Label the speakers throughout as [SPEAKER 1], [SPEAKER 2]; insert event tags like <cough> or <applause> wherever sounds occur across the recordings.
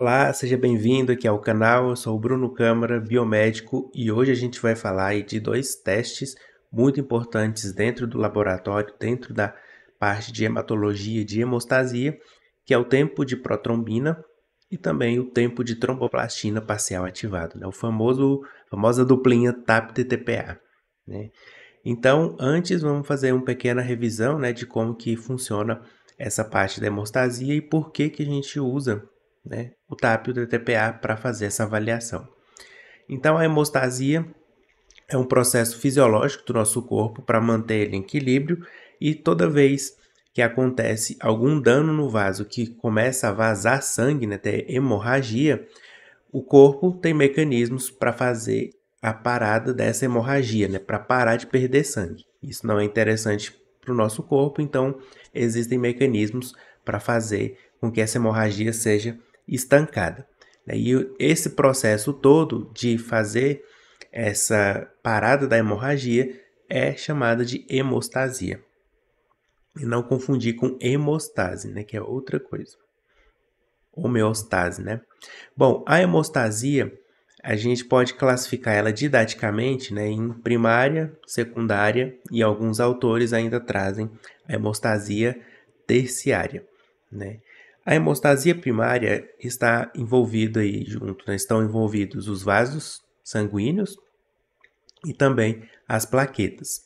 [SPEAKER 1] Olá, seja bem-vindo aqui ao canal. Eu sou o Bruno Câmara, biomédico, e hoje a gente vai falar de dois testes muito importantes dentro do laboratório, dentro da parte de hematologia e de hemostasia, que é o tempo de protrombina e também o tempo de tromboplastina parcial ativado, né? o famoso famosa duplinha TAP-TTPA. Né? Então, antes vamos fazer uma pequena revisão né, de como que funciona essa parte da hemostasia e por que, que a gente usa né, o TAP e o TTPA para fazer essa avaliação. Então, a hemostasia é um processo fisiológico do nosso corpo para manter ele em equilíbrio e toda vez que acontece algum dano no vaso que começa a vazar sangue, né, ter hemorragia, o corpo tem mecanismos para fazer a parada dessa hemorragia, né, para parar de perder sangue. Isso não é interessante para o nosso corpo, então existem mecanismos para fazer com que essa hemorragia seja estancada. Né? E esse processo todo de fazer essa parada da hemorragia é chamada de hemostasia. E não confundir com hemostase, né, que é outra coisa. Homeostase, né? Bom, a hemostasia, a gente pode classificar ela didaticamente né, em primária, secundária e alguns autores ainda trazem a hemostasia terciária, né? A hemostasia primária está envolvida aí junto, né? estão envolvidos os vasos sanguíneos e também as plaquetas.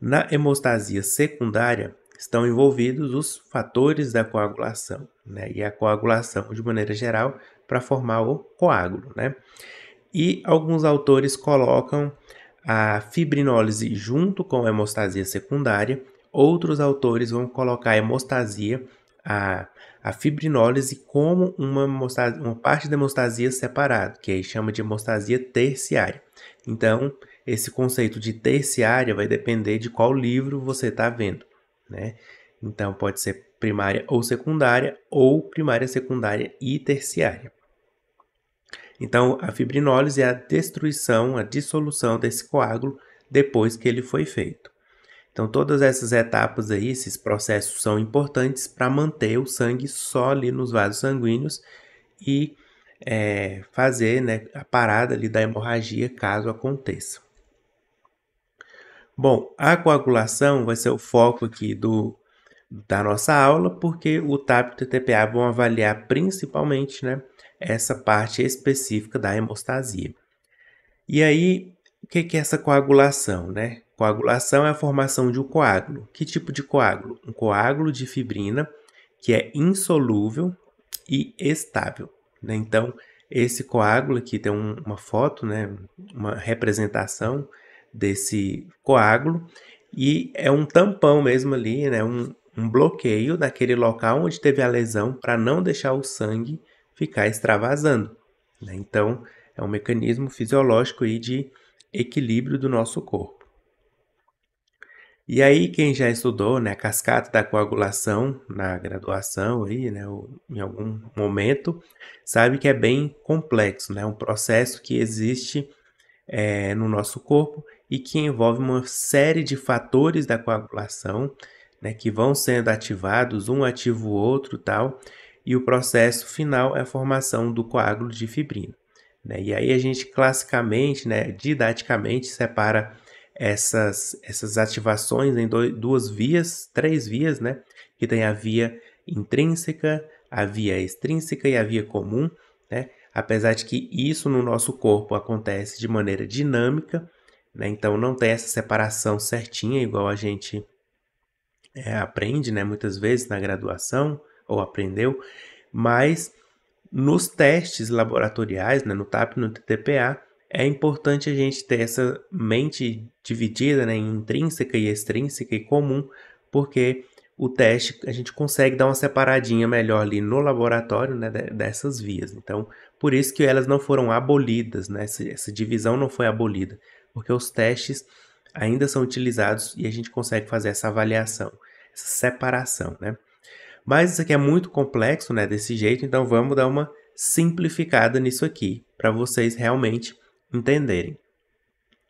[SPEAKER 1] Na hemostasia secundária estão envolvidos os fatores da coagulação, né? E a coagulação de maneira geral para formar o coágulo, né? E alguns autores colocam a fibrinólise junto com a hemostasia secundária, outros autores vão colocar a hemostasia a, a fibrinólise como uma, uma parte da hemostasia separada, que aí chama de hemostasia terciária. Então, esse conceito de terciária vai depender de qual livro você está vendo, né? Então, pode ser primária ou secundária, ou primária, secundária e terciária. Então, a fibrinólise é a destruição, a dissolução desse coágulo depois que ele foi feito. Então, todas essas etapas aí, esses processos são importantes para manter o sangue só ali nos vasos sanguíneos e é, fazer né, a parada ali da hemorragia caso aconteça. Bom, a coagulação vai ser o foco aqui do, da nossa aula, porque o TAP e o TTPA vão avaliar principalmente né, essa parte específica da hemostasia. E aí, o que é essa coagulação, né? Coagulação é a formação de um coágulo. Que tipo de coágulo? Um coágulo de fibrina que é insolúvel e estável. Né? Então, esse coágulo aqui tem um, uma foto, né? uma representação desse coágulo, e é um tampão mesmo ali, né? um, um bloqueio daquele local onde teve a lesão para não deixar o sangue ficar extravasando. Né? Então, é um mecanismo fisiológico aí de equilíbrio do nosso corpo. E aí, quem já estudou né, a cascata da coagulação na graduação, aí, né, em algum momento, sabe que é bem complexo, né, um processo que existe é, no nosso corpo e que envolve uma série de fatores da coagulação né, que vão sendo ativados, um ativa o outro tal, e o processo final é a formação do coágulo de fibrina. Né? E aí a gente classicamente, né, didaticamente, separa essas, essas ativações em dois, duas vias, três vias, né? Que tem a via intrínseca, a via extrínseca e a via comum, né? Apesar de que isso no nosso corpo acontece de maneira dinâmica, né? Então não tem essa separação certinha, igual a gente é, aprende, né? Muitas vezes na graduação, ou aprendeu, mas nos testes laboratoriais, né, no TAP e no TTPA, é importante a gente ter essa mente dividida né, em intrínseca e extrínseca e comum, porque o teste a gente consegue dar uma separadinha melhor ali no laboratório né, dessas vias. Então, por isso que elas não foram abolidas, né? essa, essa divisão não foi abolida, porque os testes ainda são utilizados e a gente consegue fazer essa avaliação, essa separação. Né? Mas isso aqui é muito complexo, né, desse jeito, então vamos dar uma simplificada nisso aqui, para vocês realmente entenderem.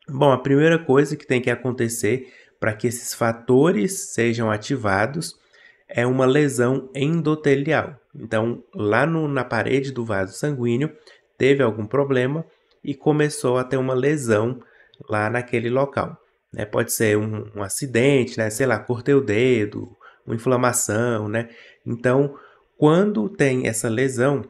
[SPEAKER 1] Bom, a primeira coisa que tem que acontecer para que esses fatores sejam ativados é uma lesão endotelial. Então, lá no, na parede do vaso sanguíneo, teve algum problema e começou a ter uma lesão lá naquele local. Né? Pode ser um, um acidente, né? sei lá, cortei o dedo, uma inflamação, né? Então, quando tem essa lesão,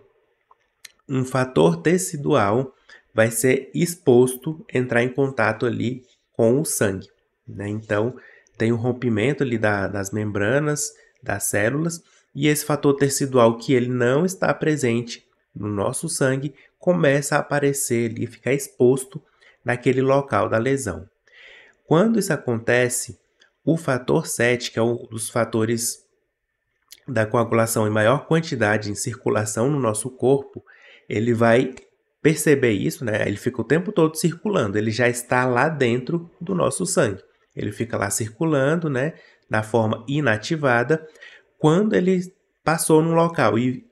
[SPEAKER 1] um fator tecidual vai ser exposto, entrar em contato ali com o sangue, né? Então, tem o um rompimento ali da, das membranas das células e esse fator tecidual que ele não está presente no nosso sangue começa a aparecer ali, ficar exposto naquele local da lesão. Quando isso acontece, o fator 7, que é um dos fatores da coagulação em maior quantidade em circulação no nosso corpo, ele vai perceber isso, né? Ele fica o tempo todo circulando, ele já está lá dentro do nosso sangue. Ele fica lá circulando, né, na forma inativada. Quando ele passou num local e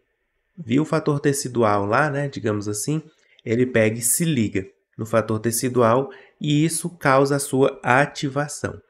[SPEAKER 1] viu o fator tecidual lá, né, digamos assim, ele pega e se liga no fator tecidual e isso causa a sua ativação.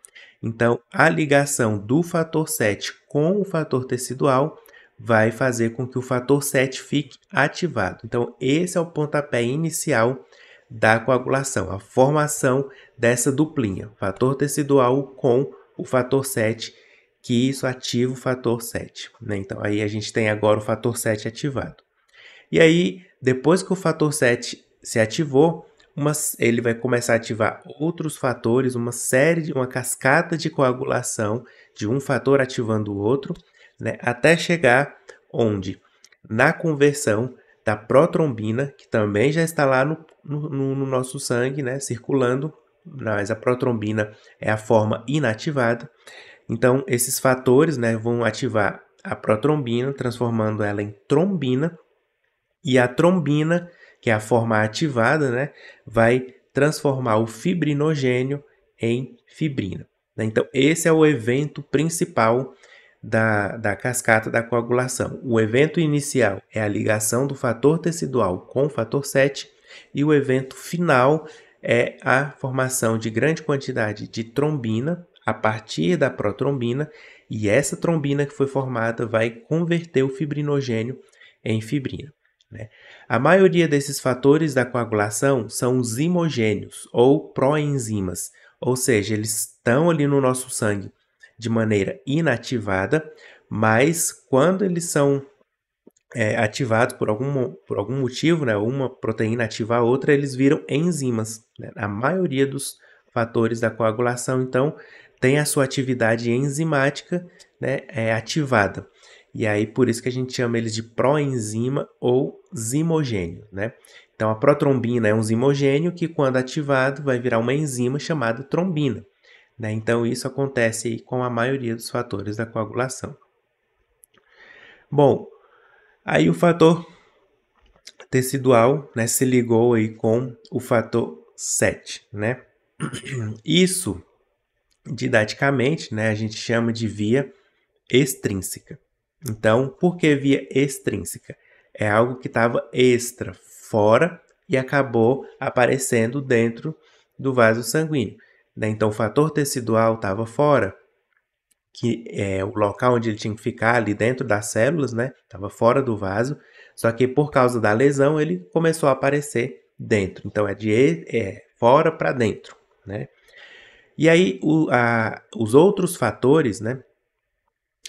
[SPEAKER 1] Então, a ligação do fator 7 com o fator tecidual vai fazer com que o fator 7 fique ativado. Então, esse é o pontapé inicial da coagulação, a formação dessa duplinha, fator tecidual com o fator 7, que isso ativa o fator 7. Né? Então, aí a gente tem agora o fator 7 ativado. E aí, depois que o fator 7 se ativou, uma, ele vai começar a ativar outros fatores, uma série de uma cascata de coagulação de um fator ativando o outro, né, até chegar onde na conversão da protrombina, que também já está lá no, no, no nosso sangue, né, circulando, mas a protrombina é a forma inativada. Então, esses fatores né, vão ativar a protrombina, transformando ela em trombina, e a trombina que é a forma ativada, né, vai transformar o fibrinogênio em fibrina. Né? Então, esse é o evento principal da, da cascata da coagulação. O evento inicial é a ligação do fator tecidual com o fator 7 e o evento final é a formação de grande quantidade de trombina a partir da protrombina, e essa trombina que foi formada vai converter o fibrinogênio em fibrina. Né? A maioria desses fatores da coagulação são os imogênios ou proenzimas, ou seja, eles estão ali no nosso sangue de maneira inativada, mas quando eles são é, ativados por algum, por algum motivo, né, uma proteína ativa a outra, eles viram enzimas. Né? A maioria dos fatores da coagulação, então, tem a sua atividade enzimática né, é, ativada. E aí, por isso que a gente chama eles de proenzima ou zimogênio, né? Então, a protrombina é um zimogênio que, quando ativado, vai virar uma enzima chamada trombina. Né? Então, isso acontece com a maioria dos fatores da coagulação. Bom, aí o fator tecidual né, se ligou aí com o fator 7. Né? <clears throat> Isso, didaticamente, né, a gente chama de via extrínseca. Então, por que via extrínseca? É algo que estava extra, fora e acabou aparecendo dentro do vaso sanguíneo. Né? Então, o fator tecidual estava fora, que é o local onde ele tinha que ficar ali dentro das células, né? Estava fora do vaso, só que por causa da lesão ele começou a aparecer dentro. Então é de é fora para dentro, né? E aí o, a, os outros fatores, né?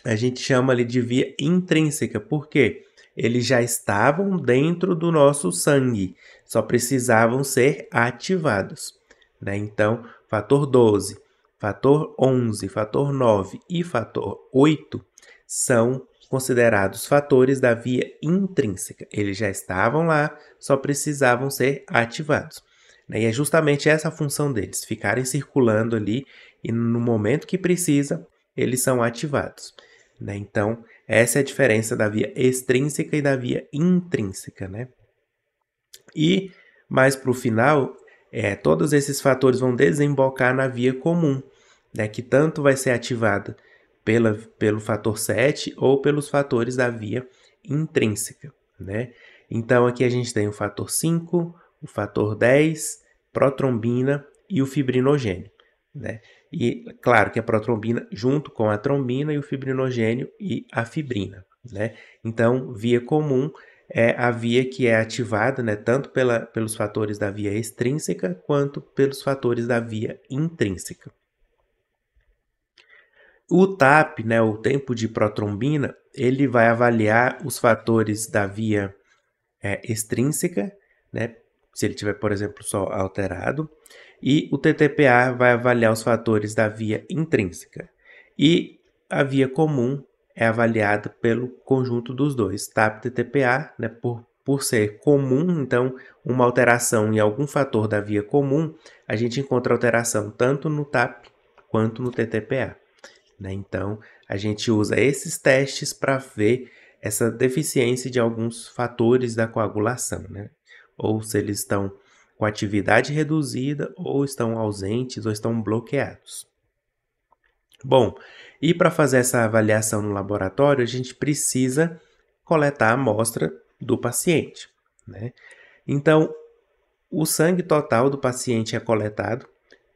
[SPEAKER 1] A gente chama ali de via intrínseca, por quê? eles já estavam dentro do nosso sangue, só precisavam ser ativados. Né? Então, fator 12, fator 11, fator 9 e fator 8 são considerados fatores da via intrínseca. Eles já estavam lá, só precisavam ser ativados. Né? E é justamente essa a função deles, ficarem circulando ali e no momento que precisa, eles são ativados. Né? Então, essa é a diferença da via extrínseca e da via intrínseca, né? E mais para o final, é, todos esses fatores vão desembocar na via comum, né, que tanto vai ser ativada pela, pelo fator 7 ou pelos fatores da via intrínseca. Né? Então aqui a gente tem o fator 5, o fator 10, protrombina e o fibrinogênio. Né? E claro que a protrombina junto com a trombina e o fibrinogênio e a fibrina. Né? Então, via comum é a via que é ativada né, tanto pela, pelos fatores da via extrínseca quanto pelos fatores da via intrínseca. O TAP, né, o tempo de protrombina, ele vai avaliar os fatores da via é, extrínseca, né, se ele tiver, por exemplo, só alterado, e o TTPA vai avaliar os fatores da via intrínseca. E a via comum é avaliada pelo conjunto dos dois, TAP-TTPA, né, por, por ser comum, então uma alteração em algum fator da via comum, a gente encontra alteração tanto no TAP quanto no TTPA. Né? Então, a gente usa esses testes para ver essa deficiência de alguns fatores da coagulação, né? ou se eles estão com atividade reduzida ou estão ausentes ou estão bloqueados. Bom, e para fazer essa avaliação no laboratório, a gente precisa coletar a amostra do paciente. Né? Então, o sangue total do paciente é coletado,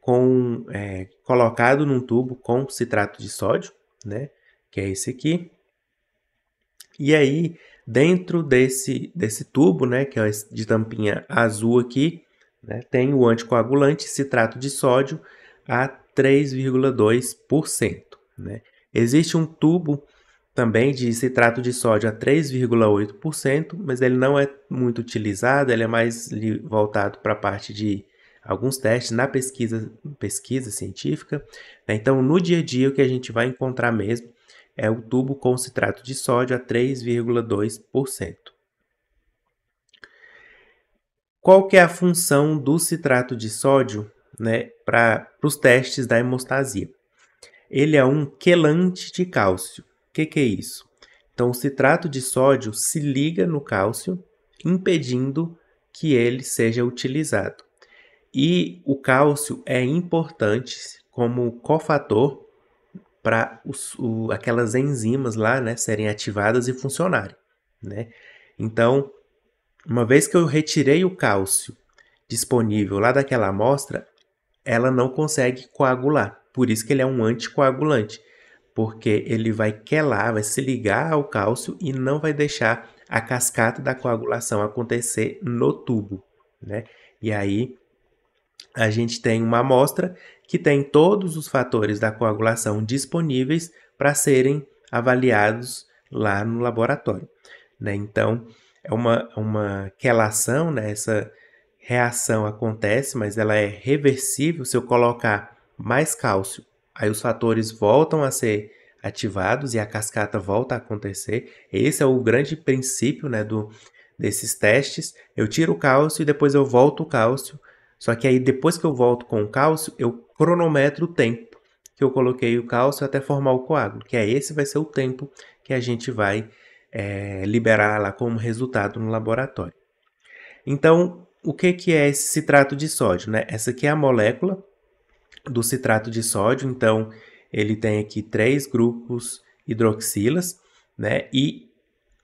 [SPEAKER 1] com, é, colocado num tubo com citrato de sódio, né? que é esse aqui. E aí, dentro desse, desse tubo, né, que é de tampinha azul aqui, né? Tem o anticoagulante citrato de sódio a 3,2%. Né? Existe um tubo também de citrato de sódio a 3,8%, mas ele não é muito utilizado, ele é mais voltado para a parte de alguns testes na pesquisa, pesquisa científica. Né? Então, no dia a dia, o que a gente vai encontrar mesmo é o tubo com citrato de sódio a 3,2%. Qual que é a função do citrato de sódio né, para os testes da hemostasia? Ele é um quelante de cálcio. O que, que é isso? Então, o citrato de sódio se liga no cálcio, impedindo que ele seja utilizado. E o cálcio é importante como cofator para aquelas enzimas lá né, serem ativadas e funcionarem. Né? Então, uma vez que eu retirei o cálcio disponível lá daquela amostra, ela não consegue coagular. Por isso que ele é um anticoagulante, porque ele vai quelar, vai se ligar ao cálcio e não vai deixar a cascata da coagulação acontecer no tubo, né? E aí a gente tem uma amostra que tem todos os fatores da coagulação disponíveis para serem avaliados lá no laboratório, né? Então, é uma, é uma quelação, né? Essa reação acontece, mas ela é reversível se eu colocar mais cálcio. Aí os fatores voltam a ser ativados e a cascata volta a acontecer. Esse é o grande princípio, né, do desses testes. Eu tiro o cálcio e depois eu volto o cálcio. Só que aí depois que eu volto com o cálcio, eu cronometro o tempo que eu coloquei o cálcio até formar o coágulo, que é esse vai ser o tempo que a gente vai é, liberar lá como resultado no laboratório. Então, o que, que é esse citrato de sódio? Né? Essa aqui é a molécula do citrato de sódio, então ele tem aqui três grupos hidroxilas, né? E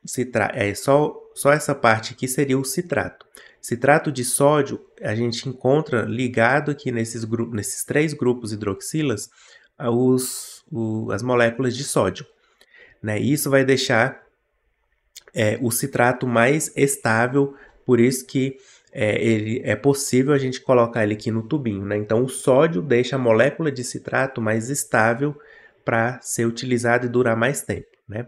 [SPEAKER 1] citra é só, só essa parte aqui seria o citrato. Citrato de sódio a gente encontra ligado aqui nesses, gru nesses três grupos hidroxilas os, o, as moléculas de sódio. Né? Isso vai deixar é, o citrato mais estável, por isso que é, ele, é possível a gente colocar ele aqui no tubinho. Né? Então, o sódio deixa a molécula de citrato mais estável para ser utilizada e durar mais tempo. Né?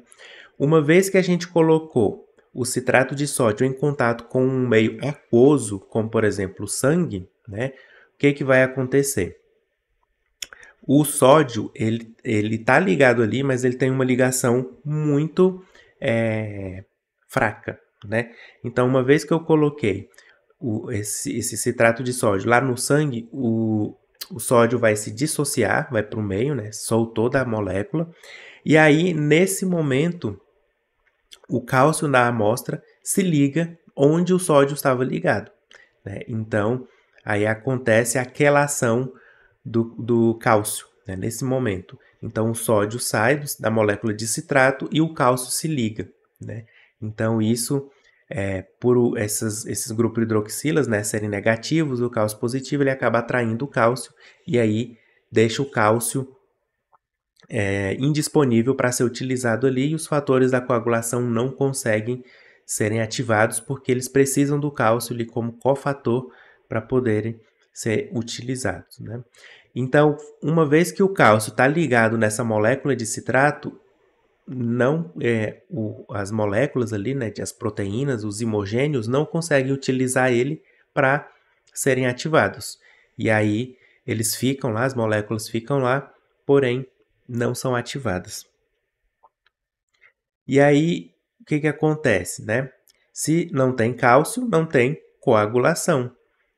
[SPEAKER 1] Uma vez que a gente colocou o citrato de sódio em contato com um meio aquoso, como por exemplo o sangue, né? o que, que vai acontecer? O sódio, ele está ligado ali, mas ele tem uma ligação muito é, fraca, né? Então, uma vez que eu coloquei o, esse, esse citrato de sódio lá no sangue, o, o sódio vai se dissociar, vai para o meio, né? Soltou da molécula. E aí, nesse momento, o cálcio na amostra se liga onde o sódio estava ligado. Né? Então, aí acontece aquela ação do, do cálcio né? nesse momento. Então, o sódio sai da molécula de citrato e o cálcio se liga. Né? Então, isso, é, por essas, esses grupos hidroxilas né, serem negativos, o cálcio positivo ele acaba atraindo o cálcio e aí deixa o cálcio é, indisponível para ser utilizado ali e os fatores da coagulação não conseguem serem ativados porque eles precisam do cálcio ali como cofator para poderem ser utilizados. Né? Então, uma vez que o cálcio está ligado nessa molécula de citrato, não é, o, as moléculas ali, né, as proteínas, os imogênios não conseguem utilizar ele para serem ativados. E aí eles ficam lá, as moléculas ficam lá, porém não são ativadas. E aí o que, que acontece, né? Se não tem cálcio, não tem coagulação,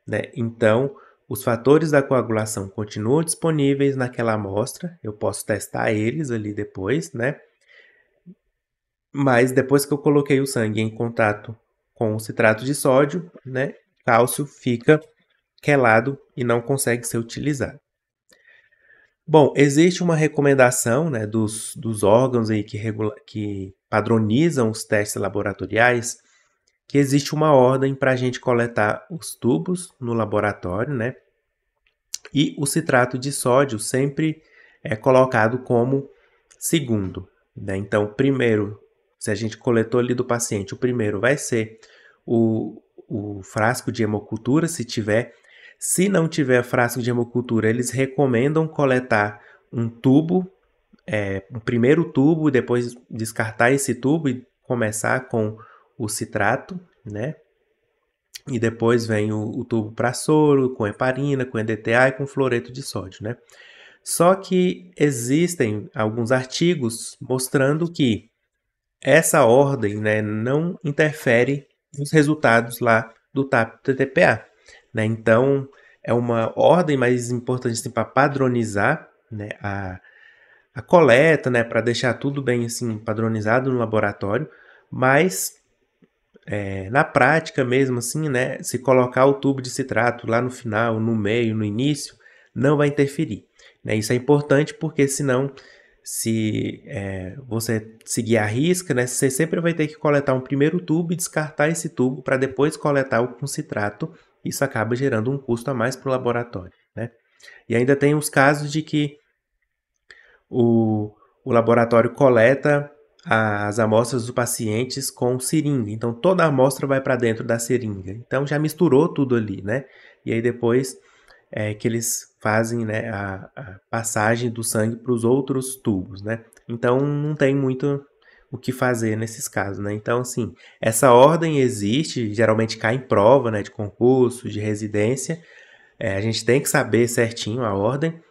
[SPEAKER 1] né? Então os fatores da coagulação continuam disponíveis naquela amostra, eu posso testar eles ali depois, né? Mas depois que eu coloquei o sangue em contato com o citrato de sódio, né, cálcio fica quelado e não consegue ser utilizado. Bom, existe uma recomendação né, dos, dos órgãos aí que, regula, que padronizam os testes laboratoriais, que existe uma ordem para a gente coletar os tubos no laboratório, né? E o citrato de sódio sempre é colocado como segundo. Né? Então, primeiro se a gente coletou ali do paciente, o primeiro vai ser o, o frasco de hemocultura, se tiver. Se não tiver frasco de hemocultura, eles recomendam coletar um tubo, é, um primeiro tubo, depois descartar esse tubo e começar com o citrato, né? E depois vem o, o tubo para soro, com heparina, com EDTA e com fluoreto de sódio, né? Só que existem alguns artigos mostrando que essa ordem né, não interfere nos resultados lá do TAP-TTPA. Né? Então, é uma ordem, mais importante assim, para padronizar né, a, a coleta, né, para deixar tudo bem assim padronizado no laboratório, mas é, na prática mesmo assim, né, se colocar o tubo de citrato lá no final, no meio, no início, não vai interferir. Né? Isso é importante porque senão se é, você seguir a risca, né, você sempre vai ter que coletar um primeiro tubo e descartar esse tubo para depois coletar o com citrato. Isso acaba gerando um custo a mais para o laboratório. Né? E ainda tem os casos de que o, o laboratório coleta as amostras dos pacientes com seringa. Então toda a amostra vai para dentro da seringa. Então já misturou tudo ali, né? E aí depois é, que eles fazem né, a, a passagem do sangue para os outros tubos, né? Então não tem muito o que fazer nesses casos, né? Então, assim, essa ordem existe, geralmente cai em prova, né, de concurso, de residência. É, a gente tem que saber certinho a ordem,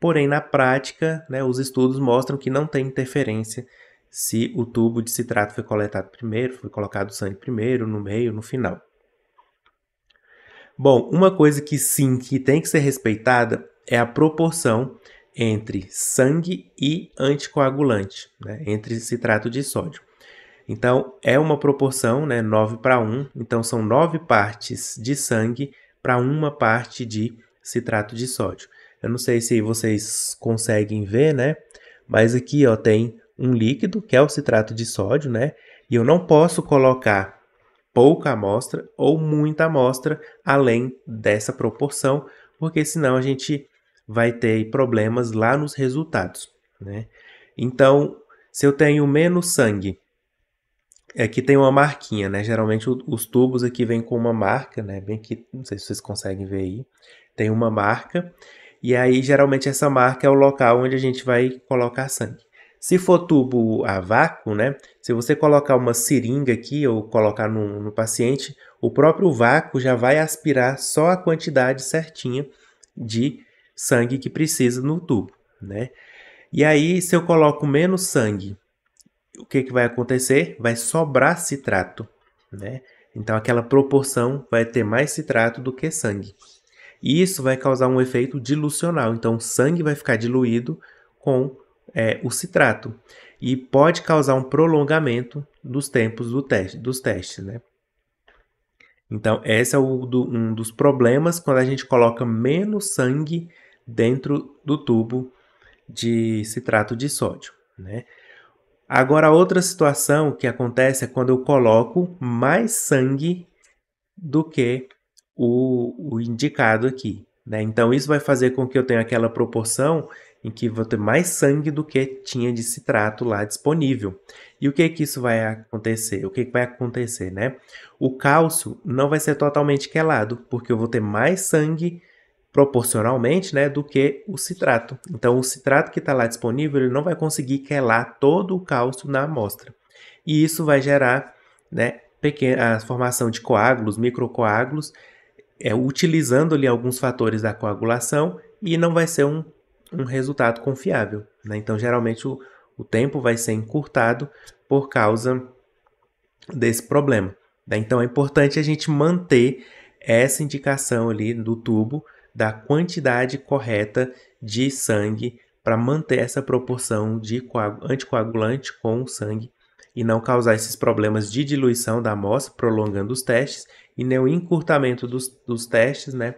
[SPEAKER 1] porém, na prática, né, os estudos mostram que não tem interferência se o tubo de citrato foi coletado primeiro, foi colocado o sangue primeiro, no meio, no final. Bom, uma coisa que sim, que tem que ser respeitada é a proporção entre sangue e anticoagulante, né? entre citrato de sódio. Então, é uma proporção, né, 9 para 1, então são 9 partes de sangue para uma parte de citrato de sódio. Eu não sei se vocês conseguem ver, né? Mas aqui, ó, tem um líquido, que é o citrato de sódio, né? E eu não posso colocar pouca amostra ou muita amostra além dessa proporção, porque senão a gente vai ter problemas lá nos resultados. Né? Então, se eu tenho menos sangue, aqui é tem uma marquinha, né? Geralmente os tubos aqui vêm com uma marca, né? Bem que não sei se vocês conseguem ver aí, tem uma marca. E aí geralmente essa marca é o local onde a gente vai colocar sangue. Se for tubo a vácuo, né? Se você colocar uma seringa aqui ou colocar no, no paciente, o próprio vácuo já vai aspirar só a quantidade certinha de sangue que precisa no tubo, né? E aí, se eu coloco menos sangue, o que, que vai acontecer? Vai sobrar citrato, né? Então, aquela proporção vai ter mais citrato do que sangue. E isso vai causar um efeito dilucional. Então, o sangue vai ficar diluído com é, o citrato e pode causar um prolongamento dos tempos do teste, dos testes, né? Então, esse é o, do, um dos problemas quando a gente coloca menos sangue dentro do tubo de citrato de sódio, né? Agora, outra situação que acontece é quando eu coloco mais sangue do que o, o indicado aqui, né? Então, isso vai fazer com que eu tenha aquela proporção em que vou ter mais sangue do que tinha de citrato lá disponível. E o que que isso vai acontecer? O que, que vai acontecer, né? O cálcio não vai ser totalmente quelado, porque eu vou ter mais sangue proporcionalmente, né, do que o citrato. Então, o citrato que está lá disponível, ele não vai conseguir quelar todo o cálcio na amostra. E isso vai gerar, né, pequena, a formação de coágulos, microcoágulos, é, utilizando ali alguns fatores da coagulação e não vai ser um um resultado confiável. Né? Então, geralmente, o, o tempo vai ser encurtado por causa desse problema. Né? Então, é importante a gente manter essa indicação ali do tubo da quantidade correta de sangue para manter essa proporção de anticoagulante com o sangue e não causar esses problemas de diluição da amostra, prolongando os testes, e nem o encurtamento dos, dos testes, né?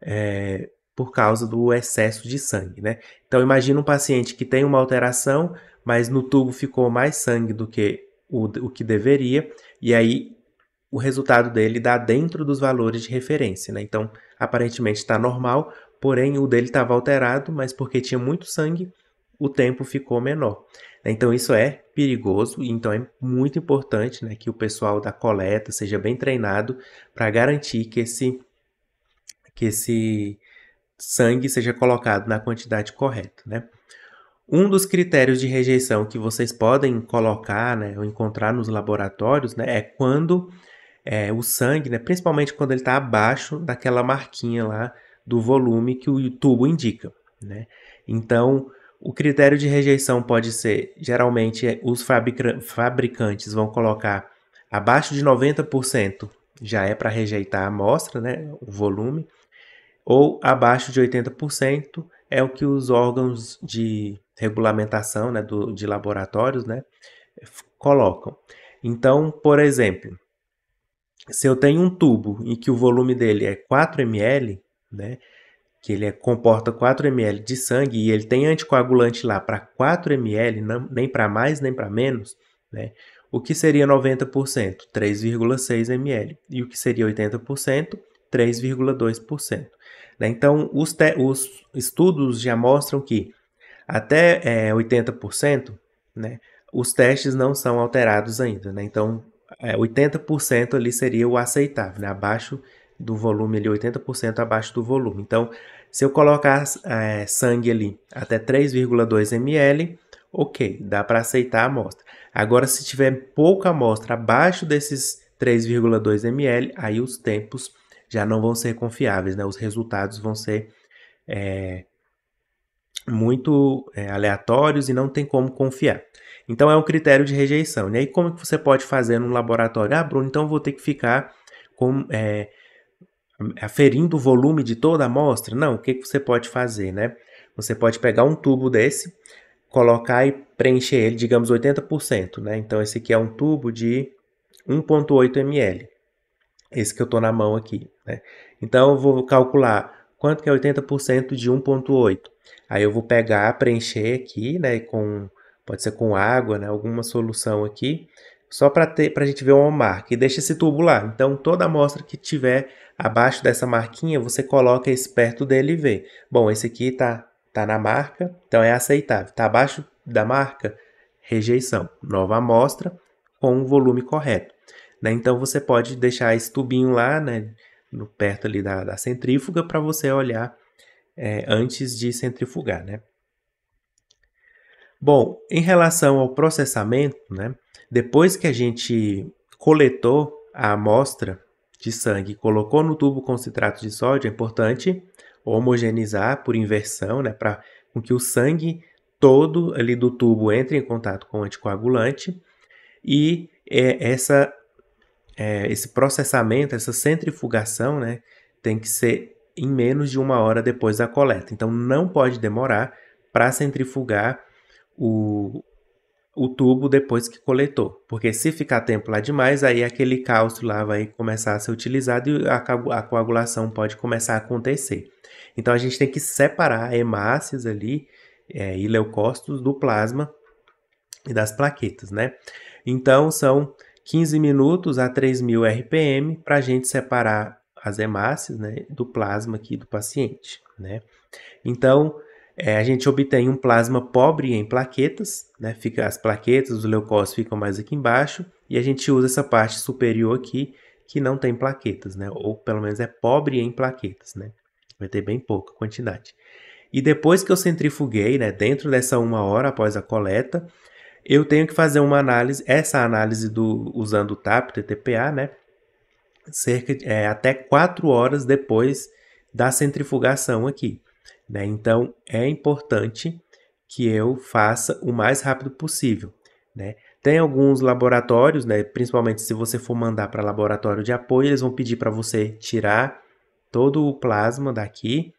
[SPEAKER 1] É, por causa do excesso de sangue, né? Então imagina um paciente que tem uma alteração, mas no tubo ficou mais sangue do que o, o que deveria, e aí o resultado dele dá dentro dos valores de referência, né? Então aparentemente está normal, porém o dele estava alterado, mas porque tinha muito sangue, o tempo ficou menor. Então isso é perigoso, então é muito importante né, que o pessoal da coleta seja bem treinado para garantir que esse que esse sangue seja colocado na quantidade correta, né? Um dos critérios de rejeição que vocês podem colocar, né, ou encontrar nos laboratórios, né, é quando é, o sangue, né, principalmente quando ele está abaixo daquela marquinha lá do volume que o tubo indica, né? Então, o critério de rejeição pode ser, geralmente, é, os fabricantes vão colocar abaixo de 90% já é para rejeitar a amostra, né, o volume, ou abaixo de 80% é o que os órgãos de regulamentação né, do, de laboratórios né, colocam. Então, por exemplo, se eu tenho um tubo em que o volume dele é 4 ml, né, que ele é, comporta 4 ml de sangue e ele tem anticoagulante lá para 4 ml, não, nem para mais nem para menos, né, o que seria 90%? 3,6 ml. E o que seria 80%? 3,2%. Né? Então, os, os, estudos já mostram que até é, 80%, né, os testes não são alterados ainda. Né? Então, é, 80% ali seria o aceitável, né? abaixo do volume ali, 80% abaixo do volume. Então, se eu colocar é, sangue ali até 3,2 ml, ok, dá para aceitar a amostra. Agora, se tiver pouca amostra abaixo desses 3,2 ml, aí os tempos já não vão ser confiáveis, né? Os resultados vão ser é, muito é, aleatórios e não tem como confiar. Então é um critério de rejeição. Né? E aí como que você pode fazer num laboratório? Ah, Bruno, então vou ter que ficar com, é, aferindo o volume de toda a amostra? Não, o que, que você pode fazer, né? Você pode pegar um tubo desse, colocar e preencher ele, digamos, 80%, né? Então esse aqui é um tubo de 1.8 ml. Esse que eu estou na mão aqui. Né? Então, eu vou calcular quanto que é 80% de 1.8. Aí eu vou pegar, preencher aqui, né, com, pode ser com água, né, alguma solução aqui, só para a gente ver uma marca. E deixa esse tubo lá. Então, toda amostra que tiver abaixo dessa marquinha, você coloca esse perto dele e vê. Bom, esse aqui está tá na marca, então é aceitável. Está abaixo da marca, rejeição. Nova amostra com o volume correto. Né? Então, você pode deixar esse tubinho lá, né, no perto ali da, da centrífuga para você olhar é, antes de centrifugar, né? Bom, em relação ao processamento, né? Depois que a gente coletou a amostra de sangue e colocou no tubo com citrato de sódio, é importante homogeneizar por inversão, né? Para que o sangue todo ali do tubo entre em contato com o anticoagulante e é, essa é, esse processamento, essa centrifugação, né, tem que ser em menos de uma hora depois da coleta. Então não pode demorar para centrifugar o, o tubo depois que coletou, porque se ficar tempo lá demais, aí aquele cálcio lá vai começar a ser utilizado e a, a coagulação pode começar a acontecer. Então a gente tem que separar hemácias ali é, e leucócitos do plasma e das plaquetas, né? Então são 15 minutos a 3.000 RPM para a gente separar as hemácias né, do plasma aqui do paciente. Né? Então, é, a gente obtém um plasma pobre em plaquetas, né? Fica, as plaquetas, os leucócitos ficam mais aqui embaixo, e a gente usa essa parte superior aqui que não tem plaquetas, né? Ou pelo menos é pobre em plaquetas, né? Vai ter bem pouca quantidade. E depois que eu centrifuguei, né, dentro dessa uma hora após a coleta, eu tenho que fazer uma análise, essa análise do usando o TAP, TTPA, né? Cerca é, até 4 horas depois da centrifugação aqui, né? Então é importante que eu faça o mais rápido possível, né? Tem alguns laboratórios, né, principalmente se você for mandar para laboratório de apoio, eles vão pedir para você tirar todo o plasma daqui,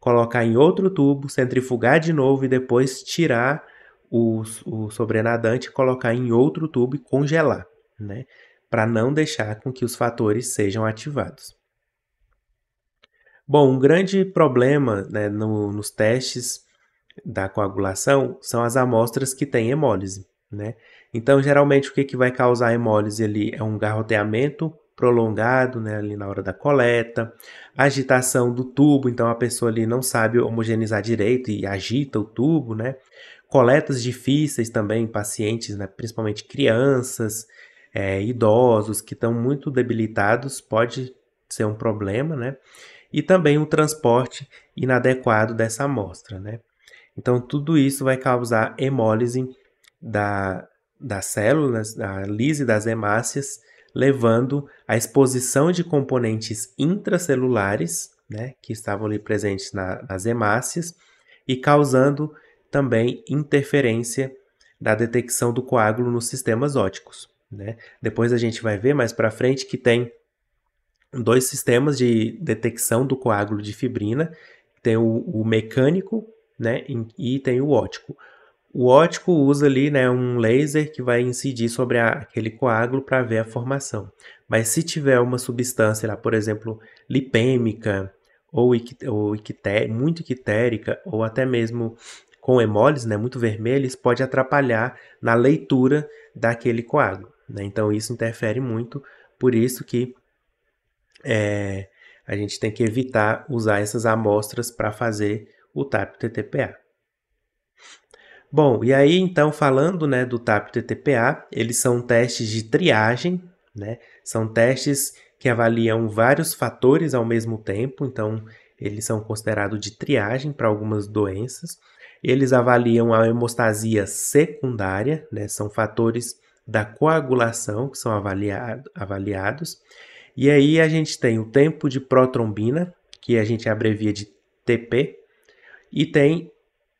[SPEAKER 1] colocar em outro tubo, centrifugar de novo e depois tirar o, o sobrenadante, colocar em outro tubo e congelar, né? Para não deixar com que os fatores sejam ativados. Bom, um grande problema né, no, nos testes da coagulação são as amostras que têm hemólise, né? Então, geralmente, o que, que vai causar hemólise ali é um garroteamento prolongado, né, ali na hora da coleta, agitação do tubo, então a pessoa ali não sabe homogeneizar direito e agita o tubo, né? coletas difíceis também, pacientes, né, principalmente crianças, é, idosos que estão muito debilitados, pode ser um problema, né? E também o transporte inadequado dessa amostra, né? Então, tudo isso vai causar hemólise da, das células, da lise das hemácias, levando à exposição de componentes intracelulares, né, que estavam ali presentes na, nas hemácias, e causando também interferência da detecção do coágulo nos sistemas óticos. Né? Depois a gente vai ver mais para frente que tem dois sistemas de detecção do coágulo de fibrina, tem o, o mecânico né, e tem o ótico. O ótico usa ali né, um laser que vai incidir sobre a, aquele coágulo para ver a formação. Mas se tiver uma substância lá, por exemplo, lipêmica ou, ou muito quitérica ou até mesmo com hemólise, né, muito isso pode atrapalhar na leitura daquele coágulo. Né? Então isso interfere muito, por isso que é, a gente tem que evitar usar essas amostras para fazer o TAP-TTPA. Bom, e aí então falando né, do TAP-TTPA, eles são testes de triagem, né? são testes que avaliam vários fatores ao mesmo tempo, então eles são considerados de triagem para algumas doenças. Eles avaliam a hemostasia secundária, né? são fatores da coagulação que são avaliado, avaliados. E aí a gente tem o tempo de protrombina, que a gente abrevia de TP, e tem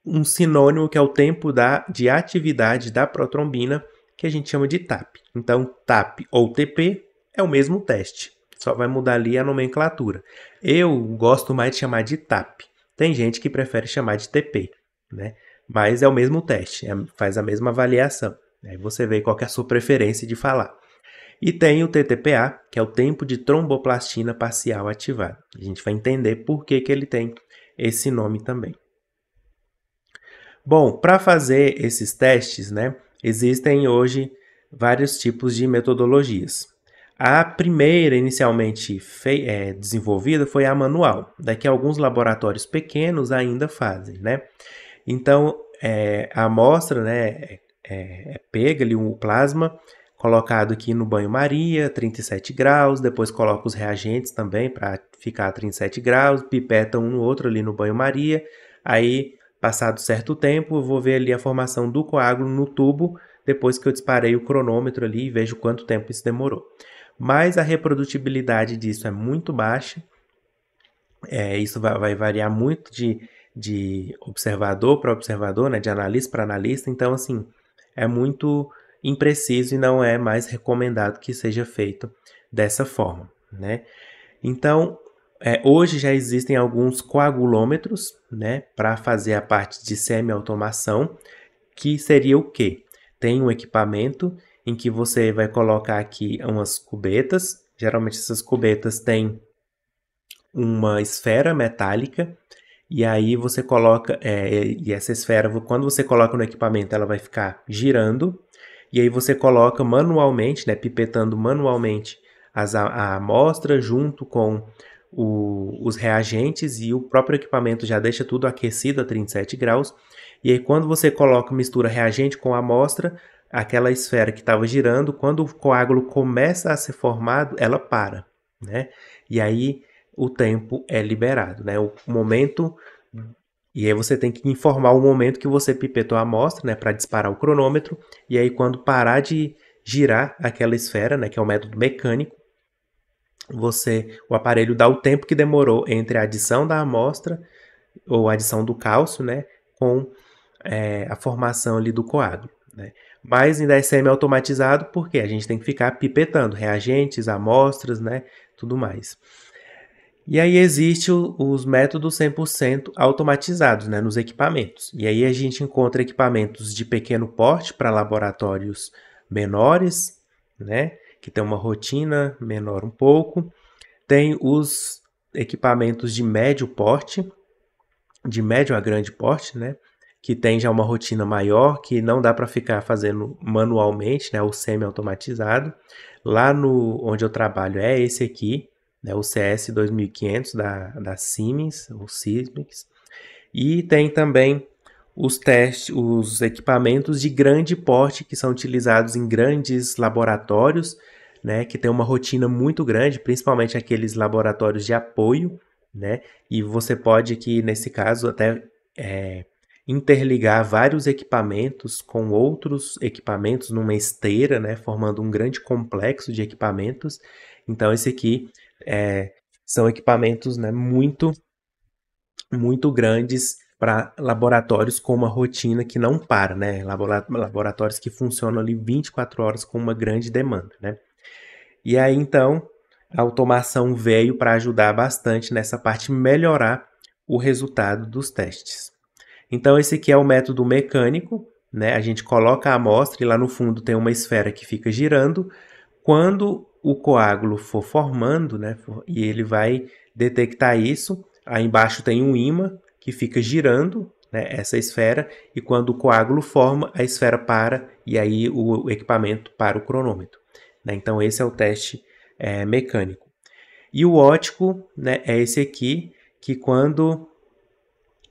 [SPEAKER 1] um sinônimo que é o tempo da, de atividade da protrombina, que a gente chama de TAP. Então, TAP ou TP é o mesmo teste, só vai mudar ali a nomenclatura. Eu gosto mais de chamar de TAP. Tem gente que prefere chamar de TP né? Mas é o mesmo teste, é, faz a mesma avaliação. Aí você vê qual é a sua preferência de falar. E tem o TTPA, que é o tempo de tromboplastina parcial ativada. A gente vai entender por que, que ele tem esse nome também. Bom, para fazer esses testes, né, existem hoje vários tipos de metodologias. A primeira inicialmente é, desenvolvida foi a manual, da que alguns laboratórios pequenos ainda fazem, né? Então, é, a amostra né, é, é, é, pega ali um plasma, colocado aqui no banho-maria, 37 graus, depois coloca os reagentes também para ficar a 37 graus, pipeta um no outro ali no banho-maria, aí passado certo tempo eu vou ver ali a formação do coágulo no tubo, depois que eu disparei o cronômetro ali e vejo quanto tempo isso demorou. Mas a reprodutibilidade disso é muito baixa, é, isso vai, vai variar muito de de observador para observador, né, de analista para analista, então assim, é muito impreciso e não é mais recomendado que seja feito dessa forma, né? Então, é, hoje já existem alguns coagulômetros, né, para fazer a parte de semi-automação, que seria o quê? Tem um equipamento em que você vai colocar aqui umas cubetas, geralmente essas cubetas têm uma esfera metálica e aí você coloca, é, e essa esfera, quando você coloca no equipamento, ela vai ficar girando. E aí você coloca manualmente, né, pipetando manualmente as, a, a amostra junto com o, os reagentes e o próprio equipamento já deixa tudo aquecido a 37 graus. E aí quando você coloca, mistura reagente com amostra, aquela esfera que estava girando, quando o coágulo começa a ser formado, ela para, né? E aí o tempo é liberado, né? O momento e aí você tem que informar o momento que você pipetou a amostra, né, para disparar o cronômetro, e aí quando parar de girar aquela esfera, né, que é o método mecânico, você o aparelho dá o tempo que demorou entre a adição da amostra ou a adição do cálcio, né, com é, a formação ali do coágulo, né? Mas ainda é semi-automatizado porque a gente tem que ficar pipetando reagentes, amostras, né, tudo mais. E aí existe o, os métodos 100% automatizados né, nos equipamentos. E aí a gente encontra equipamentos de pequeno porte para laboratórios menores, né, que tem uma rotina menor um pouco. Tem os equipamentos de médio porte, de médio a grande porte, né, que tem já uma rotina maior, que não dá para ficar fazendo manualmente, né, ou semi-automatizado. Lá no onde eu trabalho é esse aqui, né, o CS 2500 da, da Siemens, ou Siemens e tem também os testes, os equipamentos de grande porte que são utilizados em grandes laboratórios, né, que tem uma rotina muito grande, principalmente aqueles laboratórios de apoio, né, e você pode aqui nesse caso até é, interligar vários equipamentos com outros equipamentos numa esteira, né, formando um grande complexo de equipamentos. Então esse aqui é, são equipamentos né, muito, muito grandes para laboratórios com uma rotina que não para, né? Laboratórios que funcionam ali 24 horas com uma grande demanda, né? E aí então a automação veio para ajudar bastante nessa parte melhorar o resultado dos testes. Então esse aqui é o método mecânico, né? A gente coloca a amostra e lá no fundo tem uma esfera que fica girando. Quando o coágulo for formando, né, e ele vai detectar isso, aí embaixo tem um ímã que fica girando né, essa esfera, e quando o coágulo forma, a esfera para e aí o, o equipamento para o cronômetro. Né? Então, esse é o teste é, mecânico. E o ótico né, é esse aqui, que quando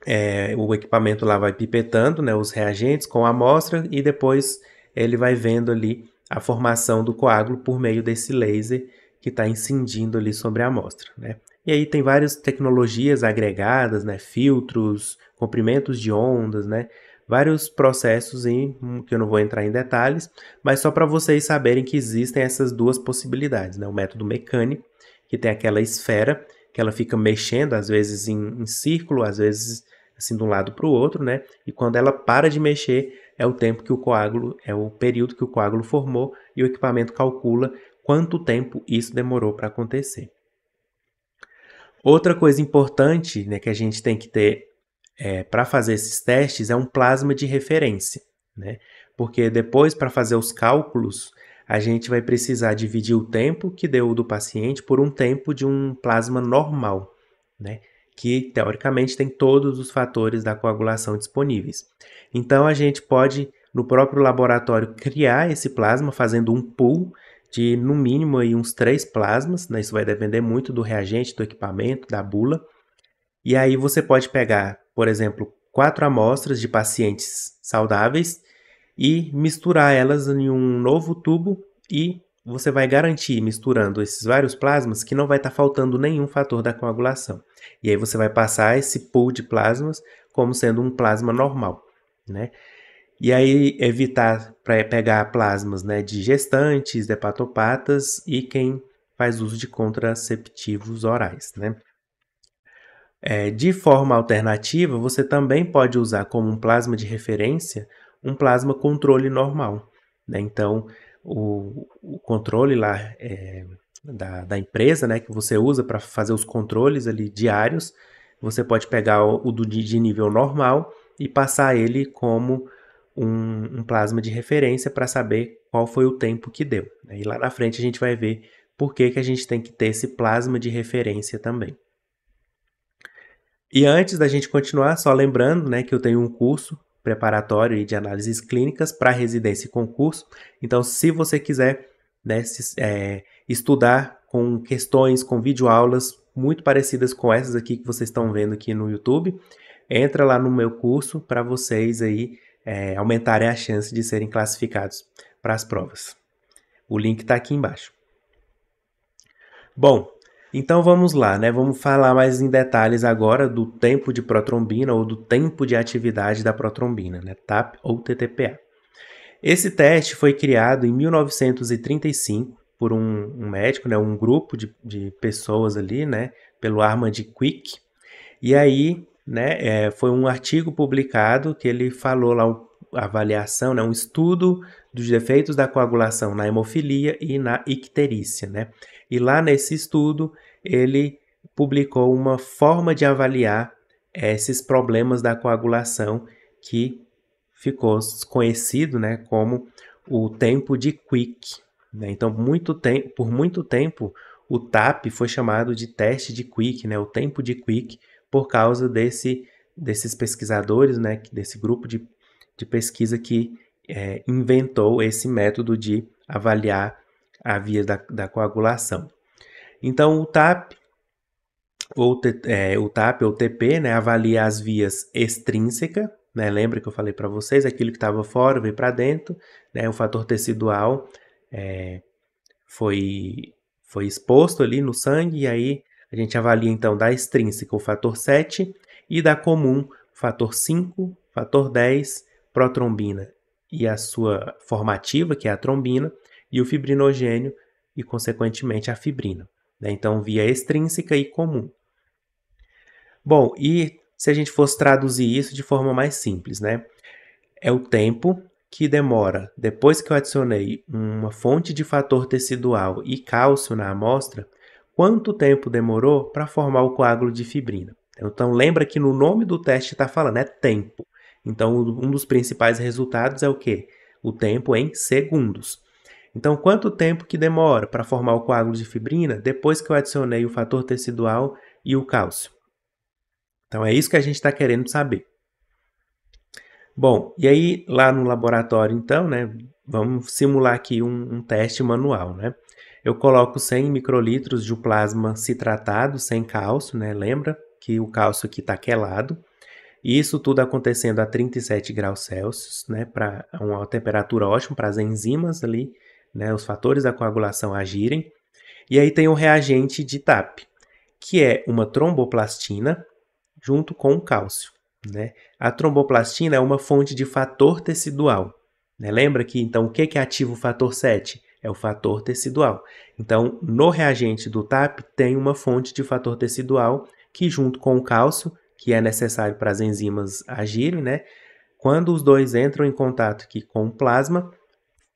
[SPEAKER 1] é, o equipamento lá vai pipetando né, os reagentes com a amostra e depois ele vai vendo ali a formação do coágulo por meio desse laser que está incendindo ali sobre a amostra. Né? E aí tem várias tecnologias agregadas, né? filtros, comprimentos de ondas, né? vários processos em, que eu não vou entrar em detalhes, mas só para vocês saberem que existem essas duas possibilidades. Né? O método mecânico, que tem aquela esfera que ela fica mexendo, às vezes em, em círculo, às vezes assim de um lado para o outro, né? E quando ela para de mexer, é o tempo que o coágulo, é o período que o coágulo formou e o equipamento calcula quanto tempo isso demorou para acontecer. Outra coisa importante né, que a gente tem que ter é, para fazer esses testes é um plasma de referência, né? Porque depois, para fazer os cálculos, a gente vai precisar dividir o tempo que deu do paciente por um tempo de um plasma normal, né? que teoricamente tem todos os fatores da coagulação disponíveis. Então a gente pode no próprio laboratório criar esse plasma fazendo um pool de no mínimo aí uns três plasmas, né? isso vai depender muito do reagente, do equipamento, da bula. E aí você pode pegar, por exemplo, quatro amostras de pacientes saudáveis e misturar elas em um novo tubo e você vai garantir, misturando esses vários plasmas, que não vai estar tá faltando nenhum fator da coagulação. E aí você vai passar esse pool de plasmas como sendo um plasma normal, né? E aí evitar para pegar plasmas né, de gestantes, de hepatopatas e quem faz uso de contraceptivos orais, né? É, de forma alternativa, você também pode usar como um plasma de referência um plasma controle normal. Né? Então, o, o controle lá é, da, da, empresa, né, que você usa para fazer os controles ali diários, você pode pegar o, o do, de nível normal e passar ele como um, um plasma de referência para saber qual foi o tempo que deu. Né? E lá na frente a gente vai ver por que, que a gente tem que ter esse plasma de referência também. E antes da gente continuar, só lembrando né, que eu tenho um curso preparatório e de análises clínicas para residência e concurso. Então, se você quiser né, se, é, estudar com questões, com videoaulas muito parecidas com essas aqui que vocês estão vendo aqui no YouTube, entra lá no meu curso para vocês aí é, aumentarem a chance de serem classificados para as provas. O link está aqui embaixo. Bom, então vamos lá, né? Vamos falar mais em detalhes agora do tempo de protrombina ou do tempo de atividade da protrombina, né? TAP ou TTPA. Esse teste foi criado em 1935 por um, um médico, né? Um grupo de, de, pessoas ali, né? Pelo de Quick. E aí, né? É, foi um artigo publicado que ele falou lá avaliação, né, um estudo dos defeitos da coagulação na hemofilia e na icterícia, né? E lá nesse estudo ele publicou uma forma de avaliar esses problemas da coagulação que ficou conhecido né, como o tempo de Quick. Né? Então, muito tempo, por muito tempo, o TAP foi chamado de teste de Quick, né, o tempo de Quick, por causa desse, desses pesquisadores, né, desse grupo de, de pesquisa que é, inventou esse método de avaliar a via da, da coagulação. Então, o TAP ou, é, o TAP ou TP né, avalia as vias extrínseca, né, lembra que eu falei para vocês, aquilo que estava fora veio para dentro, né, o fator tecidual é, foi, foi exposto ali no sangue, e aí a gente avalia então da extrínseca o fator 7 e da comum o fator 5, fator 10, protrombina e a sua formativa, que é a trombina, e o fibrinogênio e, consequentemente, a fibrina né? então via extrínseca e comum. Bom, e se a gente fosse traduzir isso de forma mais simples, né? É o tempo que demora depois que eu adicionei uma fonte de fator tecidual e cálcio na amostra, quanto tempo demorou para formar o coágulo de fibrina. Então lembra que no nome do teste está falando é tempo. Então um dos principais resultados é o que? O tempo em segundos. Então, quanto tempo que demora para formar o coágulo de fibrina depois que eu adicionei o fator tecidual e o cálcio? Então, é isso que a gente está querendo saber. Bom, e aí lá no laboratório, então, né, vamos simular aqui um, um teste manual, né? Eu coloco 100 microlitros de plasma citratado, sem cálcio, né? Lembra que o cálcio aqui está quelado. E isso tudo acontecendo a 37 graus Celsius, né? Para uma temperatura ótima para as enzimas ali né, os fatores da coagulação agirem. E aí tem o reagente de TAP, que é uma tromboplastina junto com o cálcio. Né? A tromboplastina é uma fonte de fator tecidual. Né? Lembra que, então, o que, que ativa o fator 7? É o fator tecidual. Então, no reagente do TAP tem uma fonte de fator tecidual que, junto com o cálcio, que é necessário para as enzimas agirem, né? quando os dois entram em contato aqui com o plasma,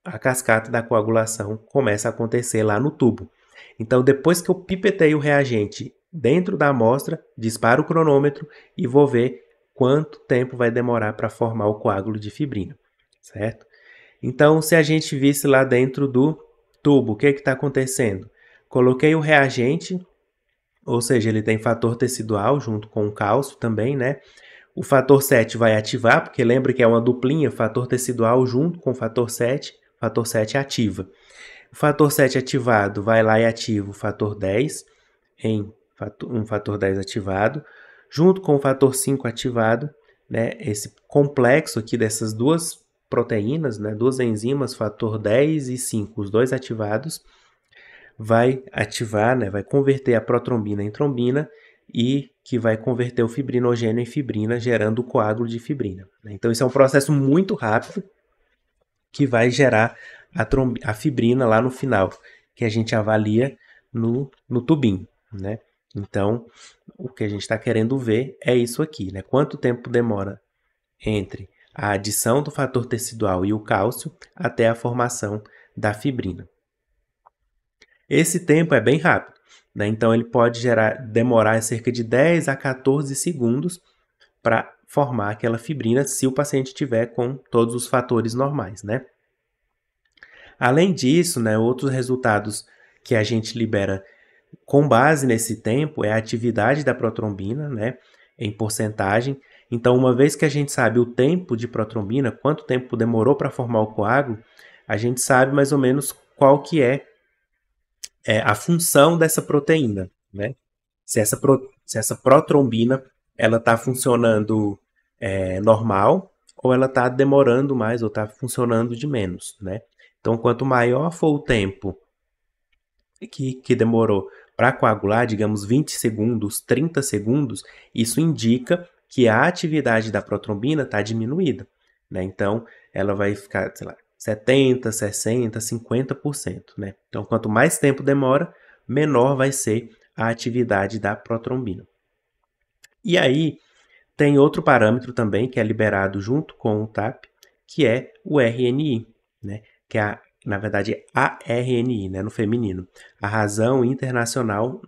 [SPEAKER 1] a cascata da coagulação começa a acontecer lá no tubo. Então, depois que eu pipetei o reagente dentro da amostra, disparo o cronômetro e vou ver quanto tempo vai demorar para formar o coágulo de fibrina, certo? Então, se a gente visse lá dentro do tubo, o que é está acontecendo? Coloquei o reagente, ou seja, ele tem fator tecidual junto com o cálcio também, né? O fator 7 vai ativar, porque lembra que é uma duplinha, fator tecidual junto com o fator 7 fator 7 é ativa. O fator 7 ativado vai lá e ativa o fator 10 em um fator 10 ativado, junto com o fator 5 ativado, né, esse complexo aqui dessas duas proteínas, né, duas enzimas, fator 10 e 5, os dois ativados, vai ativar, né, vai converter a protrombina em trombina e que vai converter o fibrinogênio em fibrina, gerando o coágulo de fibrina. Né. Então, isso é um processo muito rápido, que vai gerar a, a fibrina lá no final, que a gente avalia no, no tubinho, né? Então, o que a gente está querendo ver é isso aqui, né? Quanto tempo demora entre a adição do fator tecidual e o cálcio até a formação da fibrina. Esse tempo é bem rápido, né? Então, ele pode gerar, demorar cerca de 10 a 14 segundos para formar aquela fibrina se o paciente tiver com todos os fatores normais, né? Além disso, né, outros resultados que a gente libera com base nesse tempo é a atividade da protrombina, né, em porcentagem. Então, uma vez que a gente sabe o tempo de protrombina, quanto tempo demorou para formar o coágulo, a gente sabe mais ou menos qual que é, é a função dessa proteína, né? Se essa, pro, se essa protrombina ela está funcionando é, normal ou ela está demorando mais ou está funcionando de menos, né? Então, quanto maior for o tempo que, que demorou para coagular, digamos 20 segundos, 30 segundos, isso indica que a atividade da protrombina está diminuída. Né? Então, ela vai ficar, sei lá, 70, 60, 50%. Né? Então, quanto mais tempo demora, menor vai ser a atividade da protrombina. E aí tem outro parâmetro também que é liberado junto com o TAP, que é o RNI, né? que é, a, na verdade, a RNI, né? no feminino, a razão internacional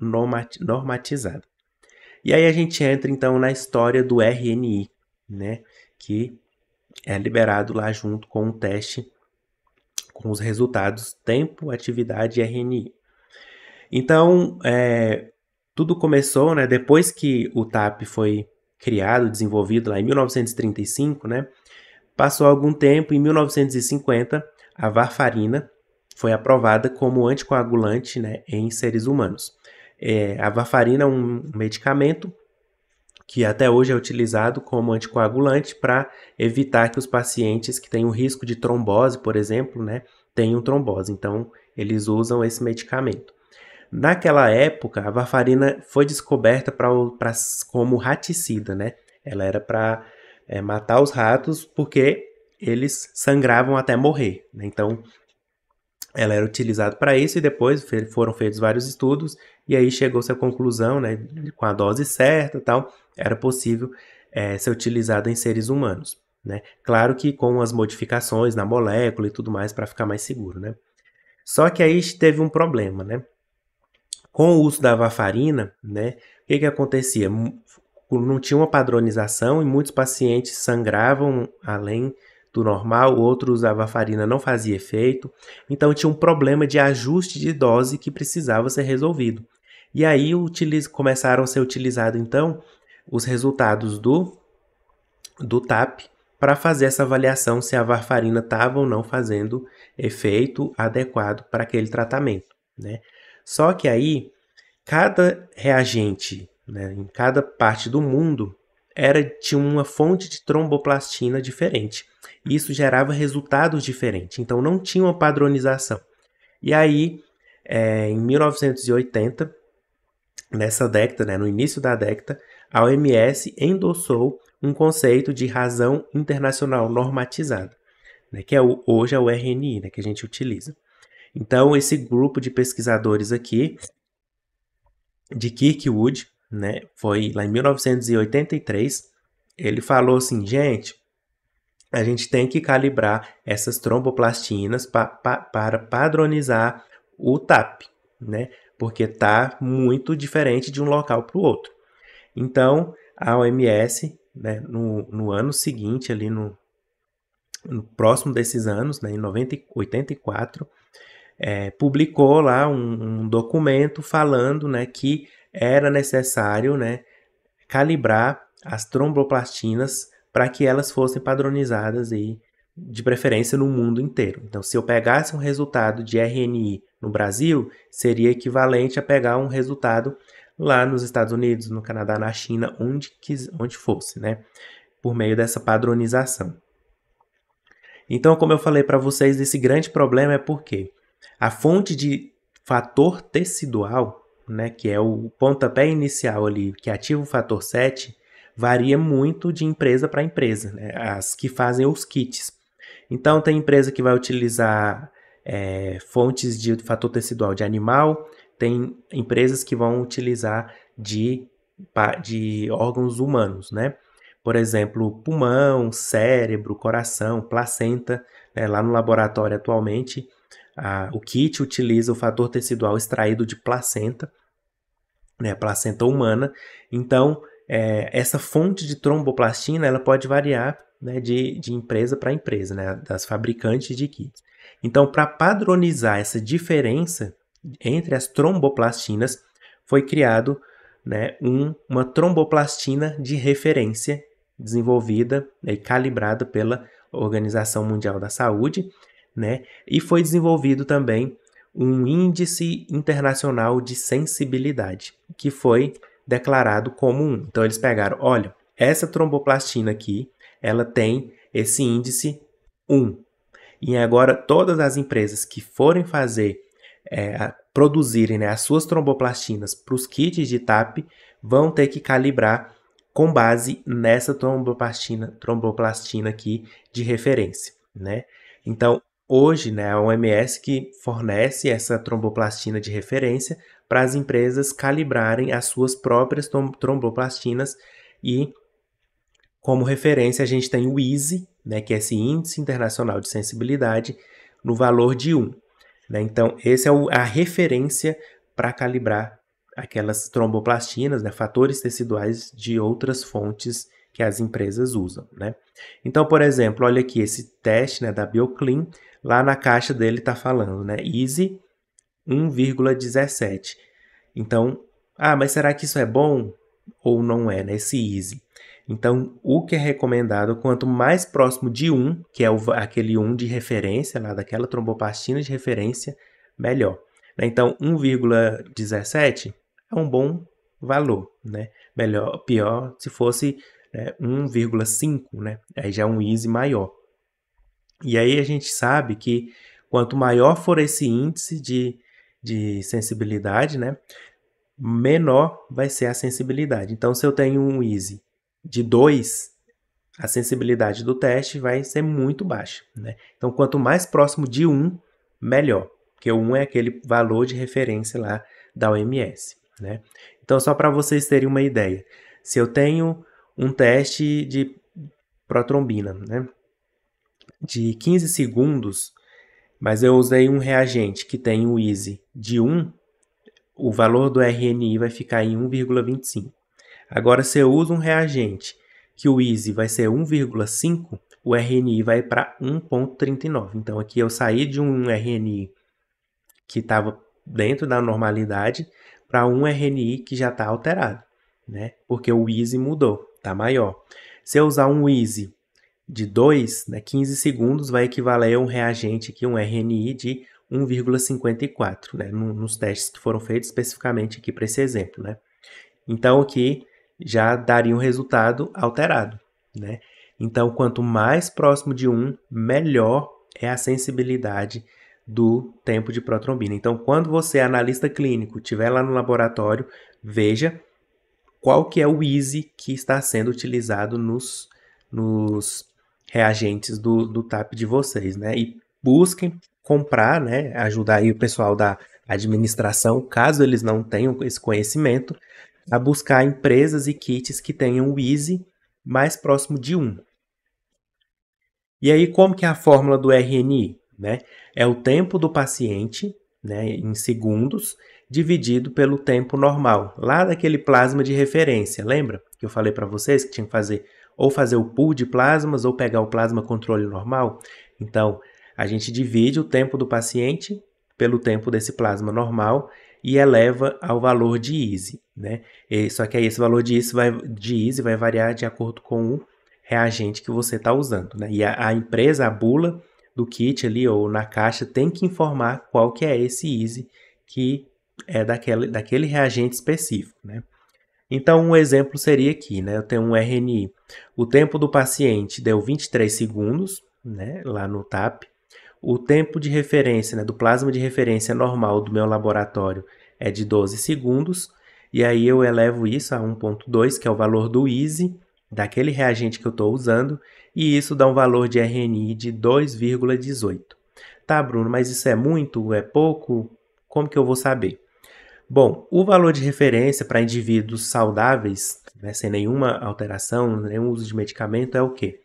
[SPEAKER 1] normatizada. E aí a gente entra, então, na história do RNI, né? que é liberado lá junto com o teste, com os resultados tempo, atividade e RNI. Então, é, tudo começou, né, depois que o TAP foi criado, desenvolvido lá em 1935, né? Passou algum tempo, em 1950, a varfarina foi aprovada como anticoagulante né, em seres humanos. É, a varfarina é um medicamento que até hoje é utilizado como anticoagulante para evitar que os pacientes que têm o risco de trombose, por exemplo, né, tenham trombose. Então, eles usam esse medicamento. Naquela época, a varfarina foi descoberta pra, pra como raticida, né? Ela era para é, matar os ratos porque eles sangravam até morrer. Né? Então, ela era utilizada para isso e depois foram feitos vários estudos e aí chegou-se à conclusão, né, com a dose certa e tal, era possível é, ser utilizada em seres humanos. Né? Claro que com as modificações na molécula e tudo mais para ficar mais seguro. Né? Só que aí teve um problema, né? Com o uso da varfarina, né, o que, que acontecia? Não tinha uma padronização e muitos pacientes sangravam além do normal, outros a varfarina não fazia efeito, então tinha um problema de ajuste de dose que precisava ser resolvido. E aí utiliz, começaram a ser utilizados então os resultados do, do TAP para fazer essa avaliação se a varfarina estava ou não fazendo efeito adequado para aquele tratamento. Né? Só que aí, cada reagente né, em cada parte do mundo era tinha uma fonte de tromboplastina diferente. isso gerava resultados diferentes, então não tinha uma padronização. E aí, é, em 1980, nessa década, né, no início da década, a OMS endossou um conceito de razão internacional normatizada, né, que é o, hoje é o RNI, né, que a gente utiliza. Então, esse grupo de pesquisadores aqui, de Kirkwood, né, foi lá em 1983, ele falou assim, gente, a gente tem que calibrar essas tromboplastinas pa, pa, para padronizar o TAP, né? Porque tá muito diferente de um local para o outro. Então, a OMS, né, no, no ano seguinte, ali no, no próximo desses anos, né, em 90, 84, é, publicou lá um, um, documento falando né, que era necessário né, calibrar as tromboplastinas para que elas fossem padronizadas aí, de preferência no mundo inteiro. Então, se eu pegasse um resultado de RNI no Brasil, seria equivalente a pegar um resultado lá nos Estados Unidos, no Canadá, na China, onde, quis, onde fosse, né? Por meio dessa padronização. Então, como eu falei para vocês, esse grande problema é porque a fonte de fator tecidual, né, que é o pontapé inicial ali, que ativa o fator 7, varia muito de empresa para empresa, né, as que fazem os kits. Então, tem empresa que vai utilizar é, fontes de fator tecidual de animal, tem empresas que vão utilizar de, de órgãos humanos, né? Por exemplo, pulmão, cérebro, coração, placenta. Né? Lá no laboratório, atualmente, a, o kit utiliza o fator tecidual extraído de placenta, né, placenta humana. Então, é, essa fonte de tromboplastina ela pode variar né, de, de empresa para empresa, né, das fabricantes de kits. Então, para padronizar essa diferença entre as tromboplastinas, foi criado né, um, uma tromboplastina de referência desenvolvida né, e calibrada pela Organização Mundial da Saúde, né? E foi desenvolvido também um índice internacional de sensibilidade, que foi declarado como um. Então eles pegaram, olha, essa tromboplastina aqui, ela tem esse índice 1. E agora todas as empresas que forem fazer é, produzirem né, as suas tromboplastinas para os kits de TAP vão ter que calibrar com base nessa tromboplastina, tromboplastina aqui de referência, né? Então, Hoje, né, a OMS que fornece essa tromboplastina de referência para as empresas calibrarem as suas próprias tromboplastinas e como referência a gente tem o EASY, né, que é esse índice internacional de sensibilidade no valor de 1. Né? Então, essa é a referência para calibrar aquelas tromboplastinas, né, fatores teciduais de outras fontes que as empresas usam. Né? Então, por exemplo, olha aqui esse teste né, da BioClean, lá na caixa dele está falando, né? Easy 1,17. Então, ah, mas será que isso é bom ou não é, né? Esse easy. Então, o que é recomendado, quanto mais próximo de 1, que é o, aquele 1 de referência, lá daquela tromboplastina de referência, melhor. Né? Então, 1,17 é um bom valor, né? Melhor, pior se fosse né, 1,5, né? Aí já é um easy maior. E aí a gente sabe que quanto maior for esse índice de, de sensibilidade, né, menor vai ser a sensibilidade. Então, se eu tenho um EASY de 2, a sensibilidade do teste vai ser muito baixa. Né? Então, quanto mais próximo de 1, um, melhor, porque o 1 um é aquele valor de referência lá da OMS. Né? Então, só para vocês terem uma ideia, se eu tenho um teste de protrombina, né? de 15 segundos, mas eu usei um reagente que tem o Easy de 1, o valor do RNI vai ficar em 1,25. Agora, se eu uso um reagente que o Easy vai ser 1,5, o RNI vai para 1,39. Então, aqui eu saí de um RNI que estava dentro da normalidade para um RNI que já está alterado, né? Porque o Easy mudou, está maior. Se eu usar um Easy de 2, né, 15 segundos, vai equivaler a um reagente aqui, um RNI de 1,54, né, nos testes que foram feitos especificamente aqui para esse exemplo, né. Então, aqui já daria um resultado alterado, né. Então, quanto mais próximo de 1, um, melhor é a sensibilidade do tempo de protrombina. Então, quando você, é analista clínico, estiver lá no laboratório, veja qual que é o EASY que está sendo utilizado nos, nos reagentes do, do TAP de vocês, né? E busquem comprar, né? Ajudar aí o pessoal da administração, caso eles não tenham esse conhecimento, a buscar empresas e kits que tenham o Easy mais próximo de um. E aí, como que é a fórmula do RNI? Né? É o tempo do paciente, né, em segundos, dividido pelo tempo normal, lá daquele plasma de referência. Lembra que eu falei para vocês que tinha que fazer ou fazer o pool de plasmas ou pegar o plasma controle normal. Então, a gente divide o tempo do paciente pelo tempo desse plasma normal e eleva ao valor de ISE, né? só que aí esse valor de ISE vai, de vai variar de acordo com o reagente que você está usando, né? E a, a, empresa, a bula do kit ali ou na caixa tem que informar qual que é esse ISE que é daquele, daquele reagente específico, né? Então, um exemplo seria aqui, né? Eu tenho um RNI. O tempo do paciente deu 23 segundos, né? Lá no TAP. O tempo de referência, né? Do plasma de referência normal do meu laboratório é de 12 segundos. E aí eu elevo isso a 1.2, que é o valor do EASY, daquele reagente que eu estou usando. E isso dá um valor de RNI de 2,18. Tá, Bruno, mas isso é muito? É pouco? Como que eu vou saber? Bom, o valor de referência para indivíduos saudáveis, né, sem nenhuma alteração, nenhum uso de medicamento, é o quê?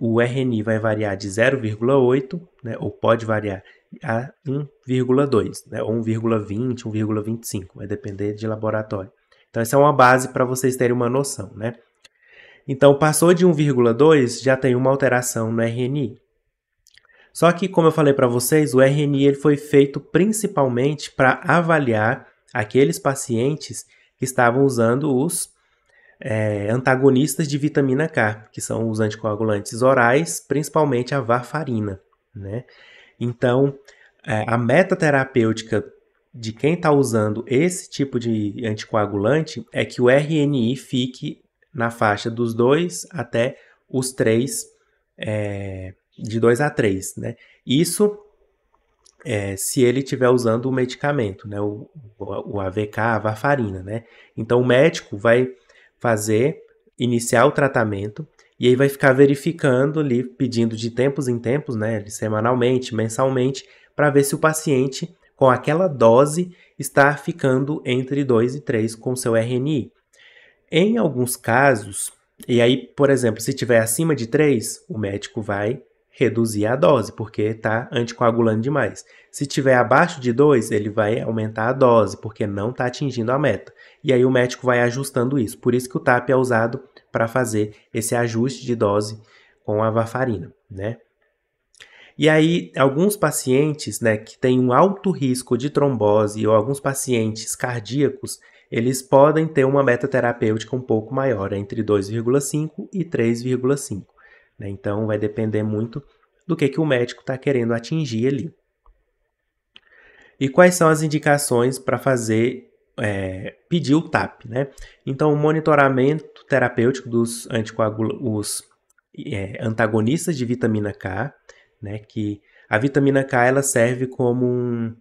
[SPEAKER 1] O RNI vai variar de 0,8, né, ou pode variar a 1,2, né, ou 1,20, 1,25, vai depender de laboratório. Então, essa é uma base para vocês terem uma noção, né? Então, passou de 1,2, já tem uma alteração no RNI. Só que, como eu falei para vocês, o RNI ele foi feito principalmente para avaliar aqueles pacientes que estavam usando os é, antagonistas de vitamina K, que são os anticoagulantes orais, principalmente a varfarina. Né? Então, é, a meta terapêutica de quem está usando esse tipo de anticoagulante é que o RNI fique na faixa dos 2 até os 3, é, de 2 a 3. Né? Isso é, se ele estiver usando o medicamento, né, o, o, AVK, a varfarina, né? Então o médico vai fazer, iniciar o tratamento e aí vai ficar verificando ali, pedindo de tempos em tempos, né, semanalmente, mensalmente, para ver se o paciente com aquela dose está ficando entre 2 e 3 com seu RNI. Em alguns casos, e aí, por exemplo, se tiver acima de 3, o médico vai reduzir a dose, porque está anticoagulando demais. Se tiver abaixo de 2, ele vai aumentar a dose, porque não está atingindo a meta. E aí o médico vai ajustando isso. Por isso que o TAP é usado para fazer esse ajuste de dose com a varfarina, né? E aí, alguns pacientes né, que têm um alto risco de trombose ou alguns pacientes cardíacos, eles podem ter uma meta terapêutica um pouco maior, entre 2,5 e 3,5. Né? Então vai depender muito do que, que o médico está querendo atingir ali. E quais são as indicações para fazer, é, pedir o TAP, né? Então, o monitoramento terapêutico dos anticoagulantes, é, antagonistas de vitamina K, né? Que a vitamina K ela serve como um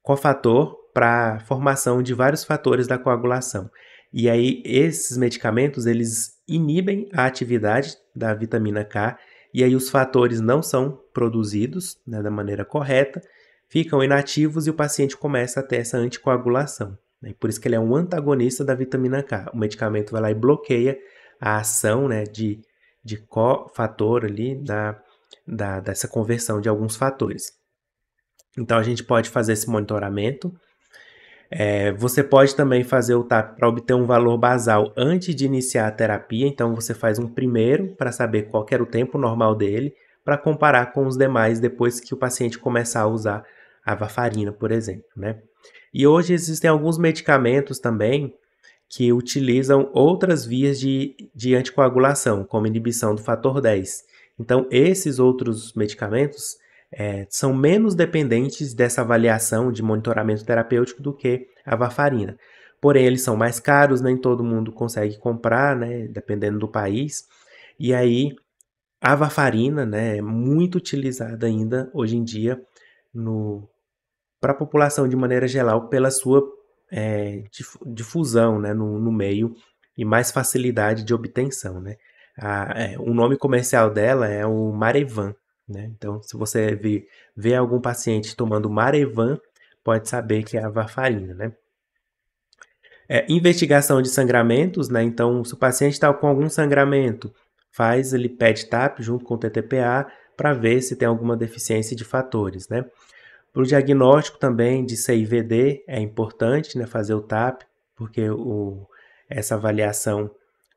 [SPEAKER 1] cofator para a formação de vários fatores da coagulação. E aí, esses medicamentos, eles inibem a atividade da vitamina K, e aí os fatores não são produzidos né, da maneira correta, ficam inativos e o paciente começa a ter essa anticoagulação. Né? Por isso que ele é um antagonista da vitamina K. O medicamento vai lá e bloqueia a ação né, de, de cofator ali da, da, dessa conversão de alguns fatores. Então a gente pode fazer esse monitoramento é, você pode também fazer o TAP para obter um valor basal antes de iniciar a terapia, então você faz um primeiro para saber qual era o tempo normal dele, para comparar com os demais depois que o paciente começar a usar a varfarina, por exemplo, né? E hoje existem alguns medicamentos também que utilizam outras vias de, de anticoagulação, como inibição do fator 10. Então, esses outros medicamentos, é, são menos dependentes dessa avaliação de monitoramento terapêutico do que a varfarina. Porém, eles são mais caros, nem todo mundo consegue comprar, né, dependendo do país. E aí, a varfarina né, é muito utilizada ainda hoje em dia para a população de maneira geral pela sua é, difusão né, no, no, meio e mais facilidade de obtenção. Né? A, é, o nome comercial dela é o Marevan, né? Então, se você vê, vê algum paciente tomando Marevan, pode saber que é a varfarina, né? É, investigação de sangramentos, né? Então, se o paciente está com algum sangramento, faz ele pede TAP junto com o TTPA para ver se tem alguma deficiência de fatores, né? Para o diagnóstico também de CIVD é importante, né? Fazer o TAP, porque o, essa avaliação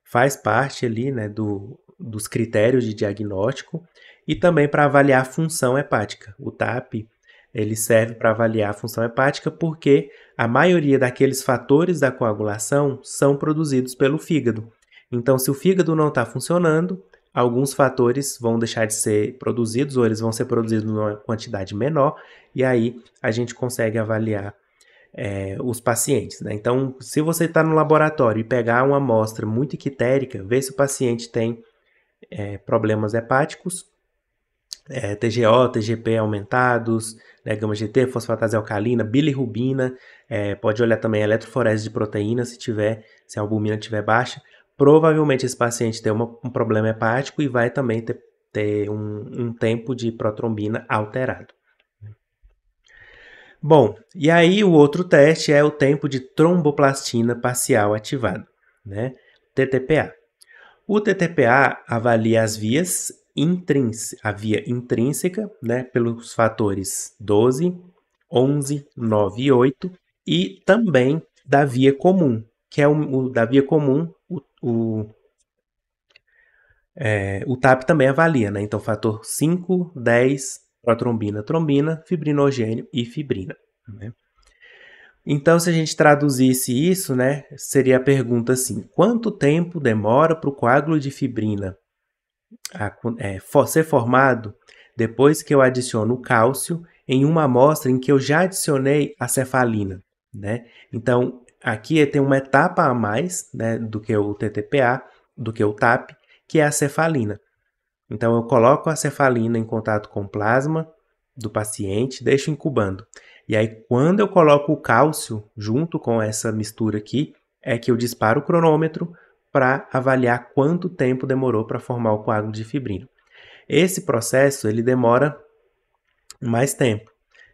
[SPEAKER 1] faz parte ali, né? Do, dos critérios de diagnóstico e também para avaliar a função hepática. O TAP ele serve para avaliar a função hepática porque a maioria daqueles fatores da coagulação são produzidos pelo fígado. Então, se o fígado não está funcionando, alguns fatores vão deixar de ser produzidos ou eles vão ser produzidos numa quantidade menor e aí a gente consegue avaliar é, os pacientes. Né? Então, se você está no laboratório e pegar uma amostra muito equitérica, ver se o paciente tem é, problemas hepáticos é, TGO, TGP aumentados, né, gama GT, fosfatase alcalina, bilirrubina, é, pode olhar também eletroforese de proteína se tiver, se a albumina tiver baixa. Provavelmente esse paciente tem uma, um problema hepático e vai também ter, ter um, um tempo de protrombina alterado. Bom, e aí o outro teste é o tempo de tromboplastina parcial ativado, né? TTPA. O TTPA avalia as vias intrínseca, a via intrínseca, né, pelos fatores 12, 11, 9 e 8, e também da via comum, que é o, o da via comum, o, o, é, o TAP também avalia, né? Então, fator 5, 10, protrombina, trombina, fibrinogênio e fibrina. Né? Então, se a gente traduzisse isso, né, seria a pergunta assim: quanto tempo demora para o coágulo de fibrina a, é, for, ser formado depois que eu adiciono o cálcio em uma amostra em que eu já adicionei a cefalina. Né? Então, aqui é, tem uma etapa a mais né, do que o TTPA, do que o TAP, que é a cefalina. Então, eu coloco a cefalina em contato com o plasma do paciente, deixo incubando. E aí, quando eu coloco o cálcio junto com essa mistura aqui, é que eu disparo o cronômetro para avaliar quanto tempo demorou para formar o coágulo de fibrina. Esse processo ele demora mais tempo,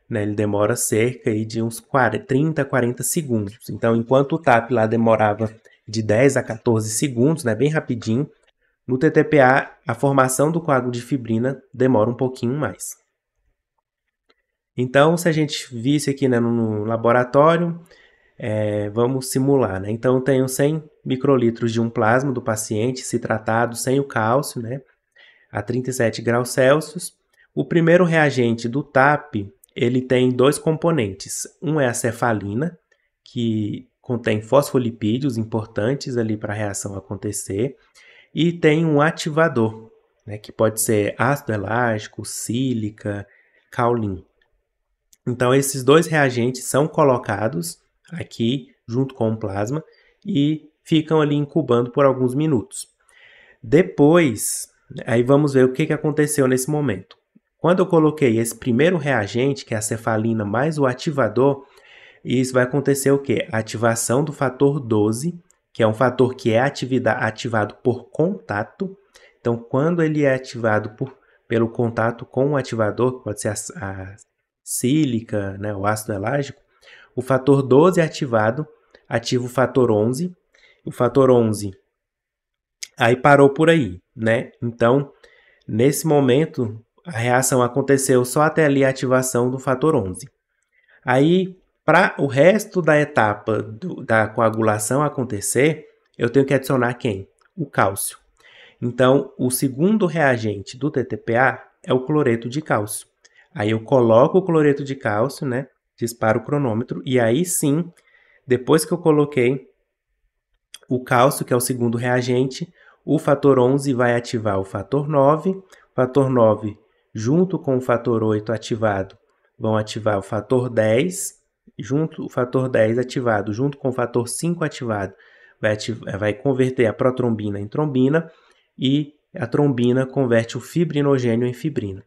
[SPEAKER 1] né? ele demora cerca de uns 40, 30, 40 segundos. Então, enquanto o TAP lá demorava de 10 a 14 segundos, né? bem rapidinho, no TTPA a formação do coágulo de fibrina demora um pouquinho mais. Então, se a gente visse aqui né, no laboratório, é, vamos simular. Né? Então, eu tenho 100 microlitros de um plasma do paciente, se tratado sem o cálcio, né, a 37 graus Celsius. O primeiro reagente do TAP, ele tem dois componentes. Um é a cefalina, que contém fosfolipídios importantes ali para a reação acontecer, e tem um ativador, né, que pode ser ácido elástico, sílica, caulin. Então, esses dois reagentes são colocados aqui junto com o plasma e ficam ali incubando por alguns minutos. Depois, aí vamos ver o que, que aconteceu nesse momento. Quando eu coloquei esse primeiro reagente, que é a cefalina mais o ativador, isso vai acontecer o quê? ativação do fator 12, que é um fator que é ativado por contato. Então, quando ele é ativado por, pelo contato com o ativador, que pode ser a, a sílica, né, o ácido elágico, o fator 12 é ativado ativa o fator 11, o fator 11. Aí parou por aí, né? Então, nesse momento, a reação aconteceu só até ali a ativação do fator 11. Aí, para o resto da etapa do, da coagulação acontecer, eu tenho que adicionar quem? O cálcio. Então, o segundo reagente do TTPA é o cloreto de cálcio. Aí eu coloco o cloreto de cálcio, né? Disparo o cronômetro e aí sim, depois que eu coloquei, o cálcio, que é o segundo reagente, o fator 11 vai ativar o fator 9, o fator 9 junto com o fator 8 ativado vão ativar o fator 10, junto o fator 10 ativado junto com o fator 5 ativado vai, ativar, vai converter a protrombina em trombina e a trombina converte o fibrinogênio em fibrina.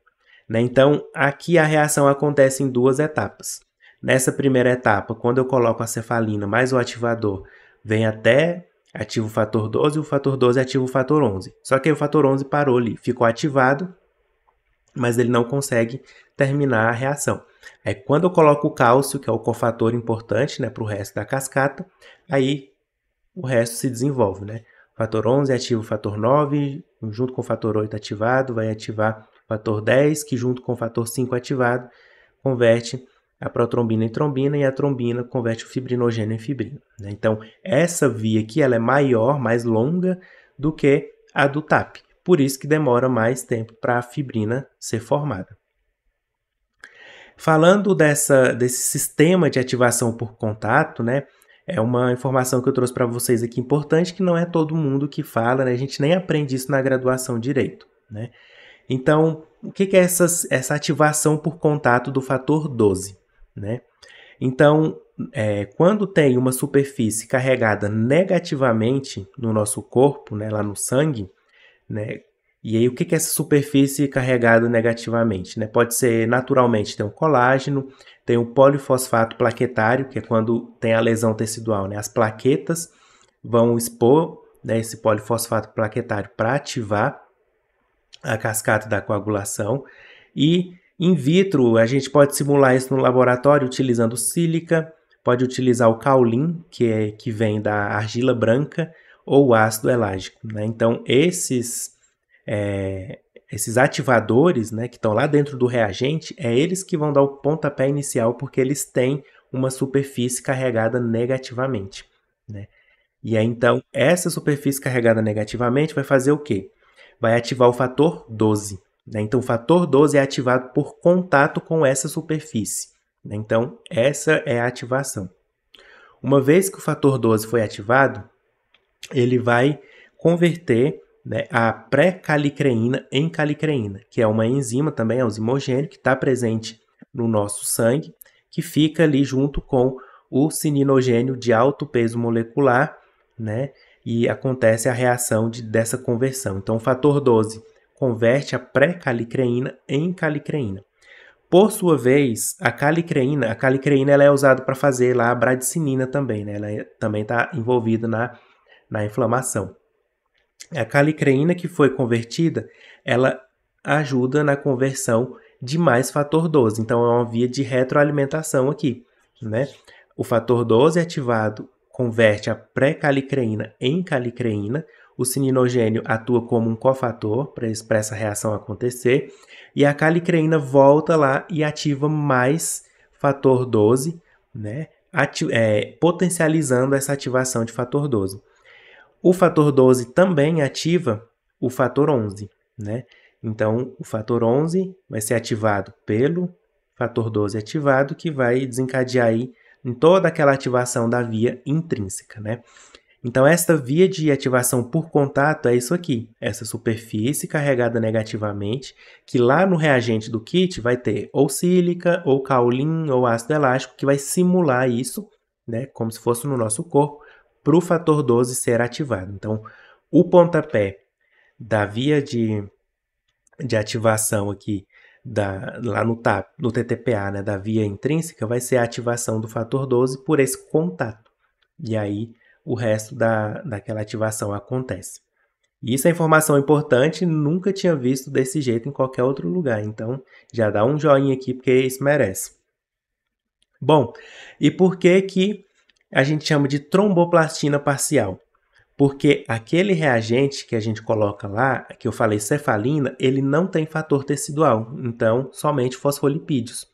[SPEAKER 1] Né? Então, aqui a reação acontece em duas etapas. Nessa primeira etapa, quando eu coloco a cefalina mais o ativador, vem até ativa o fator 12 e o fator 12 ativa o fator 11. Só que aí o fator 11 parou ali, ficou ativado, mas ele não consegue terminar a reação. Aí quando eu coloco o cálcio, que é o cofator importante né, para o resto da cascata, aí o resto se desenvolve. Né? fator 11 ativa o fator 9, junto com o fator 8 ativado, vai ativar o fator 10, que junto com o fator 5 ativado, converte é a protrombina em trombina e a trombina converte o fibrinogênio em fibrina. Né? Então, essa via aqui ela é maior, mais longa do que a do TAP. Por isso que demora mais tempo para a fibrina ser formada. Falando dessa, desse sistema de ativação por contato, né? É uma informação que eu trouxe para vocês aqui importante que não é todo mundo que fala, né? A gente nem aprende isso na graduação direito, né? Então, o que, que é essas, essa ativação por contato do fator 12? né? Então, é, quando tem uma superfície carregada negativamente no nosso corpo, né, lá no sangue, né, e aí o que é essa superfície carregada negativamente? Né? Pode ser naturalmente, tem o colágeno, tem o polifosfato plaquetário, que é quando tem a lesão tecidual, né? as plaquetas vão expor né, esse polifosfato plaquetário para ativar a cascata da coagulação, e In vitro, a gente pode simular isso no laboratório utilizando sílica, pode utilizar o caulim que, é, que vem da argila branca, ou o ácido elágico. Né? Então, esses, é, esses ativadores né, que estão lá dentro do reagente, é eles que vão dar o pontapé inicial, porque eles têm uma superfície carregada negativamente. Né? E aí, então, essa superfície carregada negativamente vai fazer o quê? Vai ativar o fator 12. Né? Então, o fator 12 é ativado por contato com essa superfície. Né? Então, essa é a ativação. Uma vez que o fator 12 foi ativado, ele vai converter né, a pré-calicreína em calicreína, que é uma enzima também, é enzimogênio, que está presente no nosso sangue, que fica ali junto com o sininogênio de alto peso molecular, né? E acontece a reação de, dessa conversão. Então, o fator 12 converte a pré-calicreína em calicreína. Por sua vez, a calicreína, a calicreína ela é usada para fazer lá a bradicinina também, né? Ela é, também está envolvida na, na inflamação. A calicreína que foi convertida, ela ajuda na conversão de mais fator 12. Então, é uma via de retroalimentação aqui, né? O fator 12 ativado converte a pré-calicreína em calicreína, o cininogênio atua como um cofator para essa reação acontecer, e a calicreína volta lá e ativa mais fator 12, né? Ati é, potencializando essa ativação de fator 12. O fator 12 também ativa o fator 11, né? Então, o fator 11 vai ser ativado pelo fator 12 ativado, que vai desencadear aí em toda aquela ativação da via intrínseca, né? Então, esta via de ativação por contato é isso aqui, essa superfície carregada negativamente, que lá no reagente do kit vai ter ou sílica, ou caulim ou ácido elástico, que vai simular isso, né, como se fosse no nosso corpo, para o fator 12 ser ativado. Então, o pontapé da via de, de ativação aqui, da, lá no, TAP, no TTPA, né, da via intrínseca, vai ser a ativação do fator 12 por esse contato. E aí o resto da, daquela ativação acontece. E isso é informação importante, nunca tinha visto desse jeito em qualquer outro lugar, então já dá um joinha aqui porque isso merece. Bom, e por que que a gente chama de tromboplastina parcial? Porque aquele reagente que a gente coloca lá, que eu falei cefalina, ele não tem fator tecidual, então somente fosfolipídios.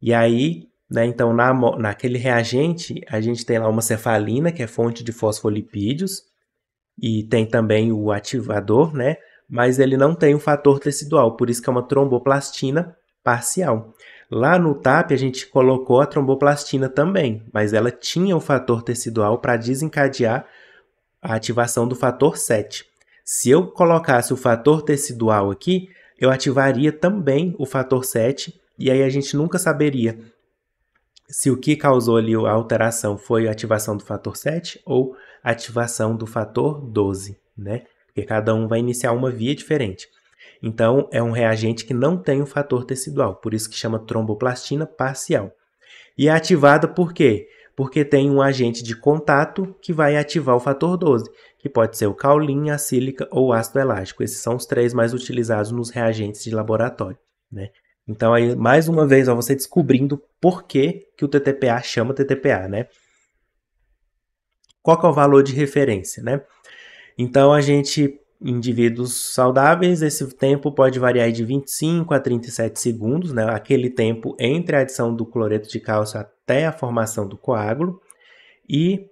[SPEAKER 1] E aí né? Então, na, naquele reagente, a gente tem lá uma cefalina, que é fonte de fosfolipídios, e tem também o ativador, né? mas ele não tem o um fator tecidual, por isso que é uma tromboplastina parcial. Lá no TAP, a gente colocou a tromboplastina também, mas ela tinha o um fator tecidual para desencadear a ativação do fator 7. Se eu colocasse o fator tecidual aqui, eu ativaria também o fator 7, e aí a gente nunca saberia se o que causou ali a alteração foi a ativação do fator 7 ou ativação do fator 12, né? Porque cada um vai iniciar uma via diferente. Então, é um reagente que não tem o fator tecidual, por isso que chama tromboplastina parcial. E é ativada por quê? Porque tem um agente de contato que vai ativar o fator 12, que pode ser o caulim, a sílica ou ácido elástico. Esses são os três mais utilizados nos reagentes de laboratório. Né? Então aí, mais uma vez, ó, você descobrindo por que, que o TTPA chama TTPA, né? Qual que é o valor de referência, né? Então a gente, indivíduos saudáveis, esse tempo pode variar de 25 a 37 segundos, né? Aquele tempo entre a adição do cloreto de cálcio até a formação do coágulo. E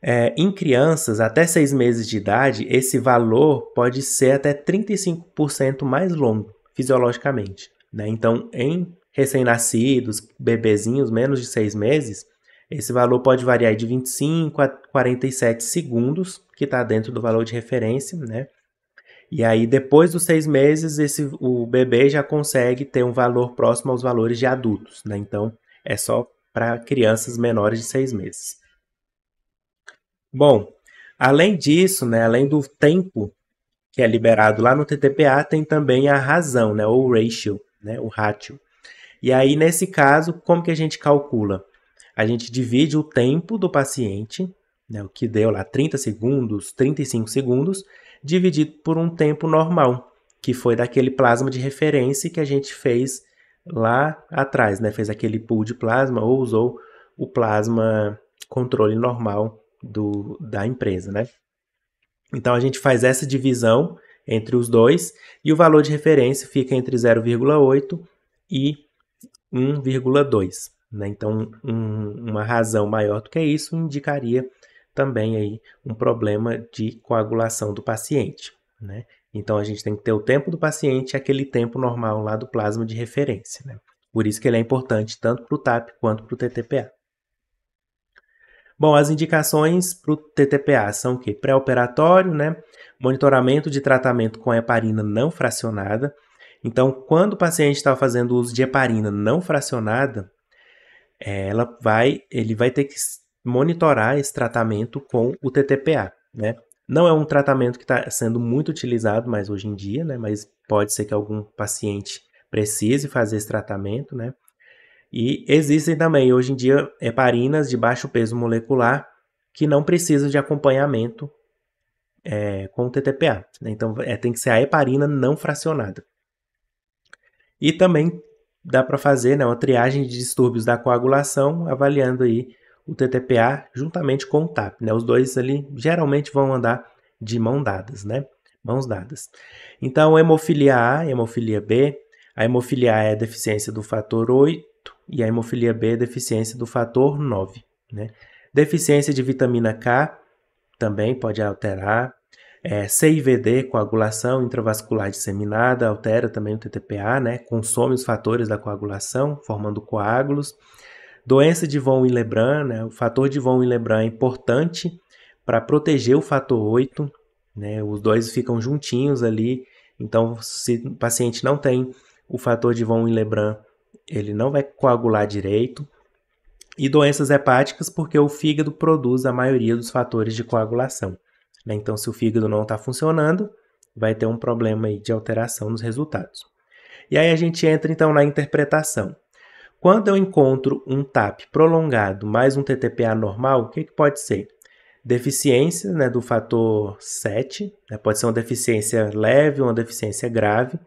[SPEAKER 1] é, em crianças até 6 meses de idade, esse valor pode ser até 35% mais longo fisiologicamente. Né? Então, em recém-nascidos, bebezinhos menos de seis meses, esse valor pode variar de 25 a 47 segundos, que está dentro do valor de referência, né? E aí, depois dos seis meses, esse, o bebê já consegue ter um valor próximo aos valores de adultos, né? Então, é só para crianças menores de seis meses. Bom, além disso, né, além do tempo que é liberado lá no TTPA, tem também a razão, né, ou ratio, né, o rátio. E aí, nesse caso, como que a gente calcula? A gente divide o tempo do paciente, né, o que deu lá 30 segundos, 35 segundos, dividido por um tempo normal, que foi daquele plasma de referência que a gente fez lá atrás, né? Fez aquele pool de plasma ou usou o plasma controle normal do, da empresa, né? Então a gente faz essa divisão entre os dois, e o valor de referência fica entre 0,8 e 1,2. Né? Então, um, uma razão maior do que isso indicaria também aí um problema de coagulação do paciente. Né? Então, a gente tem que ter o tempo do paciente e aquele tempo normal lá do plasma de referência. Né? Por isso que ele é importante tanto para o TAP quanto para o TTPA. Bom, as indicações para o TTPA são o quê? Pré-operatório, né? Monitoramento de tratamento com heparina não fracionada. Então, quando o paciente está fazendo uso de heparina não fracionada, é, ela vai, ele vai ter que monitorar esse tratamento com o TTPA, né? Não é um tratamento que está sendo muito utilizado mais hoje em dia, né? Mas pode ser que algum paciente precise fazer esse tratamento, né? E existem também hoje em dia heparinas de baixo peso molecular que não precisam de acompanhamento é, com o TTPA. Né? Então é, tem que ser a heparina não fracionada. E também dá para fazer né, uma triagem de distúrbios da coagulação, avaliando aí o TTPA juntamente com o TAP. Né? Os dois ali geralmente vão andar de mão dadas, né? Mãos dadas. Então, hemofilia A, hemofilia B, a hemofilia A é a deficiência do fator 8, e a hemofilia B é deficiência do fator 9. Né? Deficiência de vitamina K também pode alterar. É, CIVD, coagulação intravascular disseminada, altera também o TTPA, né? consome os fatores da coagulação, formando coágulos. Doença de von Willebrand, né? o fator de von Willebrand é importante para proteger o fator 8, né? os dois ficam juntinhos ali, então se o paciente não tem o fator de von Willebrand ele não vai coagular direito. E doenças hepáticas, porque o fígado produz a maioria dos fatores de coagulação. Né? Então, se o fígado não está funcionando, vai ter um problema de alteração nos resultados. E aí a gente entra então na interpretação. Quando eu encontro um TAP prolongado mais um TTPA normal, o que, que pode ser? Deficiência né, do fator 7, né, pode ser uma deficiência leve ou uma deficiência grave,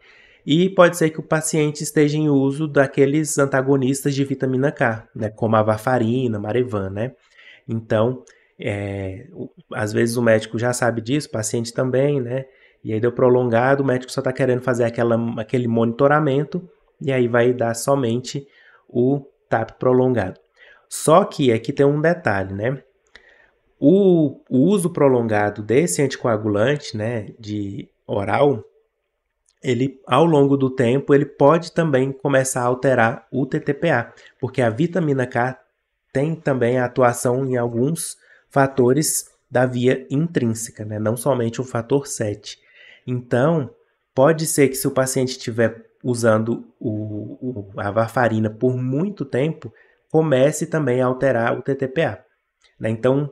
[SPEAKER 1] e pode ser que o paciente esteja em uso daqueles antagonistas de vitamina K, né, como a varfarina, marevan, né? Então, é, às vezes o médico já sabe disso, o paciente também, né? E aí deu prolongado, o médico só está querendo fazer aquela, aquele monitoramento e aí vai dar somente o TAP prolongado. Só que aqui é tem um detalhe, né? O, o uso prolongado desse anticoagulante, né, de oral, ele, ao longo do tempo, ele pode também começar a alterar o TTPA, porque a vitamina K tem também a atuação em alguns fatores da via intrínseca, né? não somente o fator 7. Então, pode ser que se o paciente estiver usando o, o, a varfarina por muito tempo, comece também a alterar o TTPA. Né? Então,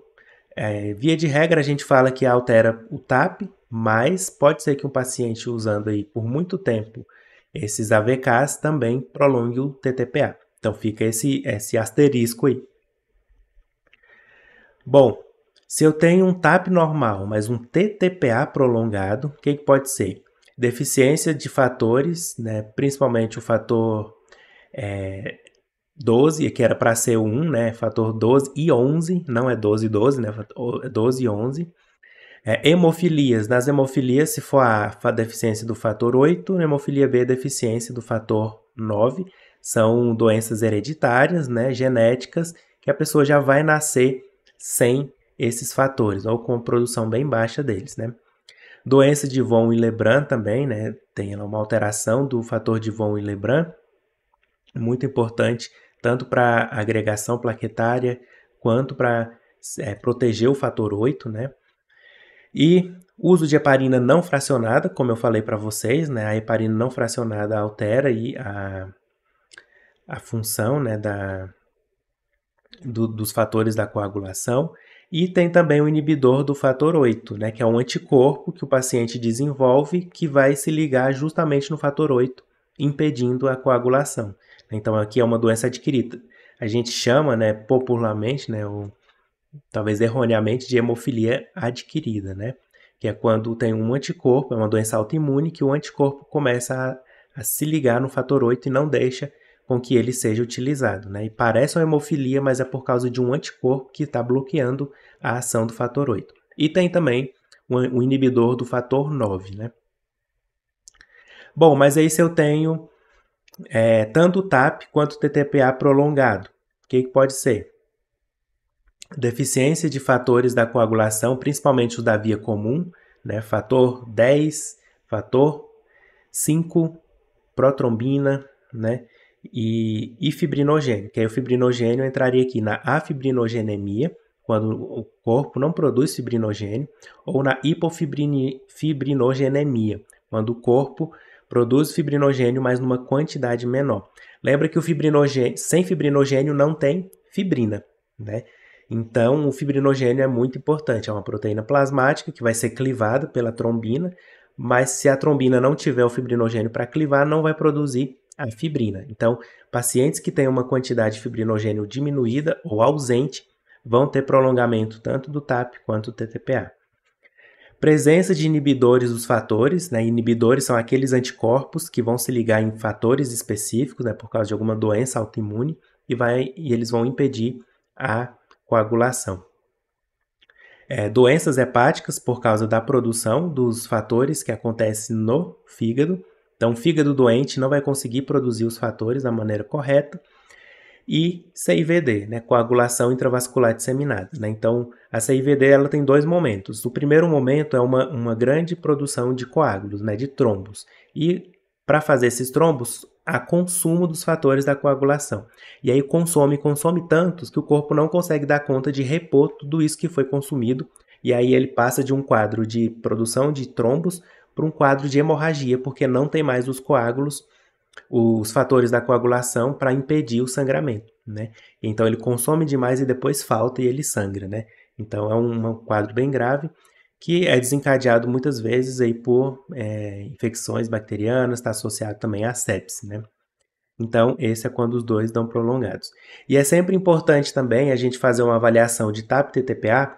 [SPEAKER 1] é, via de regra, a gente fala que altera o TAP, mas pode ser que um paciente usando aí por muito tempo esses AVKs também prolongue o TTPA. Então fica esse, esse asterisco aí. Bom, se eu tenho um TAP normal, mas um TTPA prolongado, o que, que pode ser? Deficiência de fatores, né? principalmente o fator é, 12, que era para ser 1, né? fator 12 e 11, não é 12 e 12, né? 12 é e 11. É, hemofilias. Nas hemofilias, se for a, a deficiência do fator 8, hemofilia B deficiência do fator 9. São doenças hereditárias, né, genéticas, que a pessoa já vai nascer sem esses fatores, ou com produção bem baixa deles, né? Doença de Von Willebrand também, né? Tem uma alteração do fator de Von Willebrand, muito importante tanto para agregação plaquetária quanto para é, proteger o fator 8, né? E uso de heparina não fracionada, como eu falei para vocês, né? A heparina não fracionada altera aí a, a função né, da, do, dos fatores da coagulação. E tem também o inibidor do fator 8, né, que é um anticorpo que o paciente desenvolve que vai se ligar justamente no fator 8, impedindo a coagulação. Então, aqui é uma doença adquirida. A gente chama né, popularmente, né, o, talvez erroneamente, de hemofilia adquirida, né? Que é quando tem um anticorpo, é uma doença autoimune, que o anticorpo começa a, a se ligar no fator 8 e não deixa com que ele seja utilizado, né? E parece uma hemofilia, mas é por causa de um anticorpo que está bloqueando a ação do fator 8. E tem também o um, um inibidor do fator 9, né? Bom, mas aí se eu tenho é, tanto o TAP quanto o TTPA prolongado, o que, que pode ser? Deficiência de fatores da coagulação, principalmente o da via comum, né? fator 10, fator 5, protrombina, né? E, e fibrinogênio, que aí o fibrinogênio entraria aqui na afibrinogênemia, quando o corpo não produz fibrinogênio, ou na hipofibrinogenemia, quando o corpo produz fibrinogênio, mas numa quantidade menor. Lembra que o fibrinogênio, sem fibrinogênio não tem fibrina, né? Então, o fibrinogênio é muito importante, é uma proteína plasmática que vai ser clivada pela trombina, mas se a trombina não tiver o fibrinogênio para clivar, não vai produzir a fibrina. Então, pacientes que têm uma quantidade de fibrinogênio diminuída ou ausente vão ter prolongamento tanto do TAP quanto do TTPA. Presença de inibidores dos fatores, né? Inibidores são aqueles anticorpos que vão se ligar em fatores específicos, né? Por causa de alguma doença autoimune e, vai, e eles vão impedir a coagulação. É, doenças hepáticas por causa da produção dos fatores que acontece no fígado. Então, o fígado doente não vai conseguir produzir os fatores da maneira correta. E CIVD, né, coagulação intravascular disseminada. Né? Então, a CIVD ela tem dois momentos. O primeiro momento é uma, uma grande produção de coágulos, né, de trombos. E para fazer esses trombos, a consumo dos fatores da coagulação. E aí consome, consome tantos que o corpo não consegue dar conta de repor tudo isso que foi consumido, e aí ele passa de um quadro de produção de trombos para um quadro de hemorragia, porque não tem mais os coágulos, os fatores da coagulação para impedir o sangramento, né? Então ele consome demais e depois falta e ele sangra, né? Então é um, um quadro bem grave que é desencadeado muitas vezes aí por é, infecções bacterianas, está associado também à sepse, né? Então, esse é quando os dois dão prolongados. E é sempre importante também a gente fazer uma avaliação de TAP-TTPA,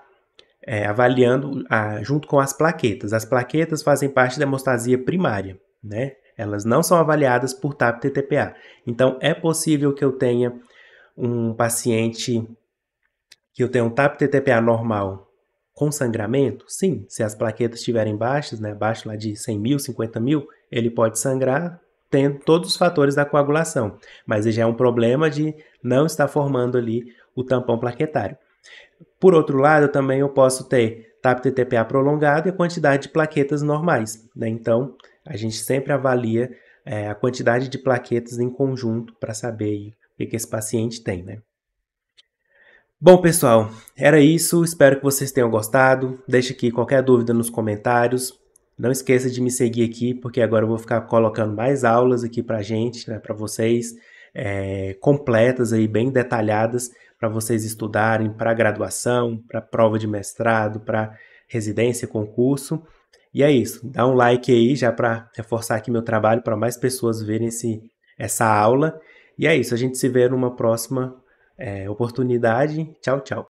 [SPEAKER 1] é, avaliando a, junto com as plaquetas. As plaquetas fazem parte da hemostasia primária, né? Elas não são avaliadas por TAP-TTPA. Então, é possível que eu tenha um paciente que eu tenha um TAP-TTPA normal com sangramento? Sim, se as plaquetas estiverem baixas, né, abaixo lá de 100 mil, 50 mil, ele pode sangrar, tem todos os fatores da coagulação, mas ele já é um problema de não estar formando ali o tampão plaquetário. Por outro lado, também eu posso ter TAP-TTPA prolongado e a quantidade de plaquetas normais. Né? Então, a gente sempre avalia é, a quantidade de plaquetas em conjunto para saber o que, que esse paciente tem. Né? Bom, pessoal, era isso. Espero que vocês tenham gostado. Deixe aqui qualquer dúvida nos comentários. Não esqueça de me seguir aqui, porque agora eu vou ficar colocando mais aulas aqui para gente, né, para vocês, é, completas aí, bem detalhadas, para vocês estudarem para graduação, para prova de mestrado, para residência, concurso. E é isso. Dá um like aí já para reforçar aqui meu trabalho, para mais pessoas verem esse, essa aula. E é isso. A gente se vê numa próxima é, oportunidade. Tchau, tchau.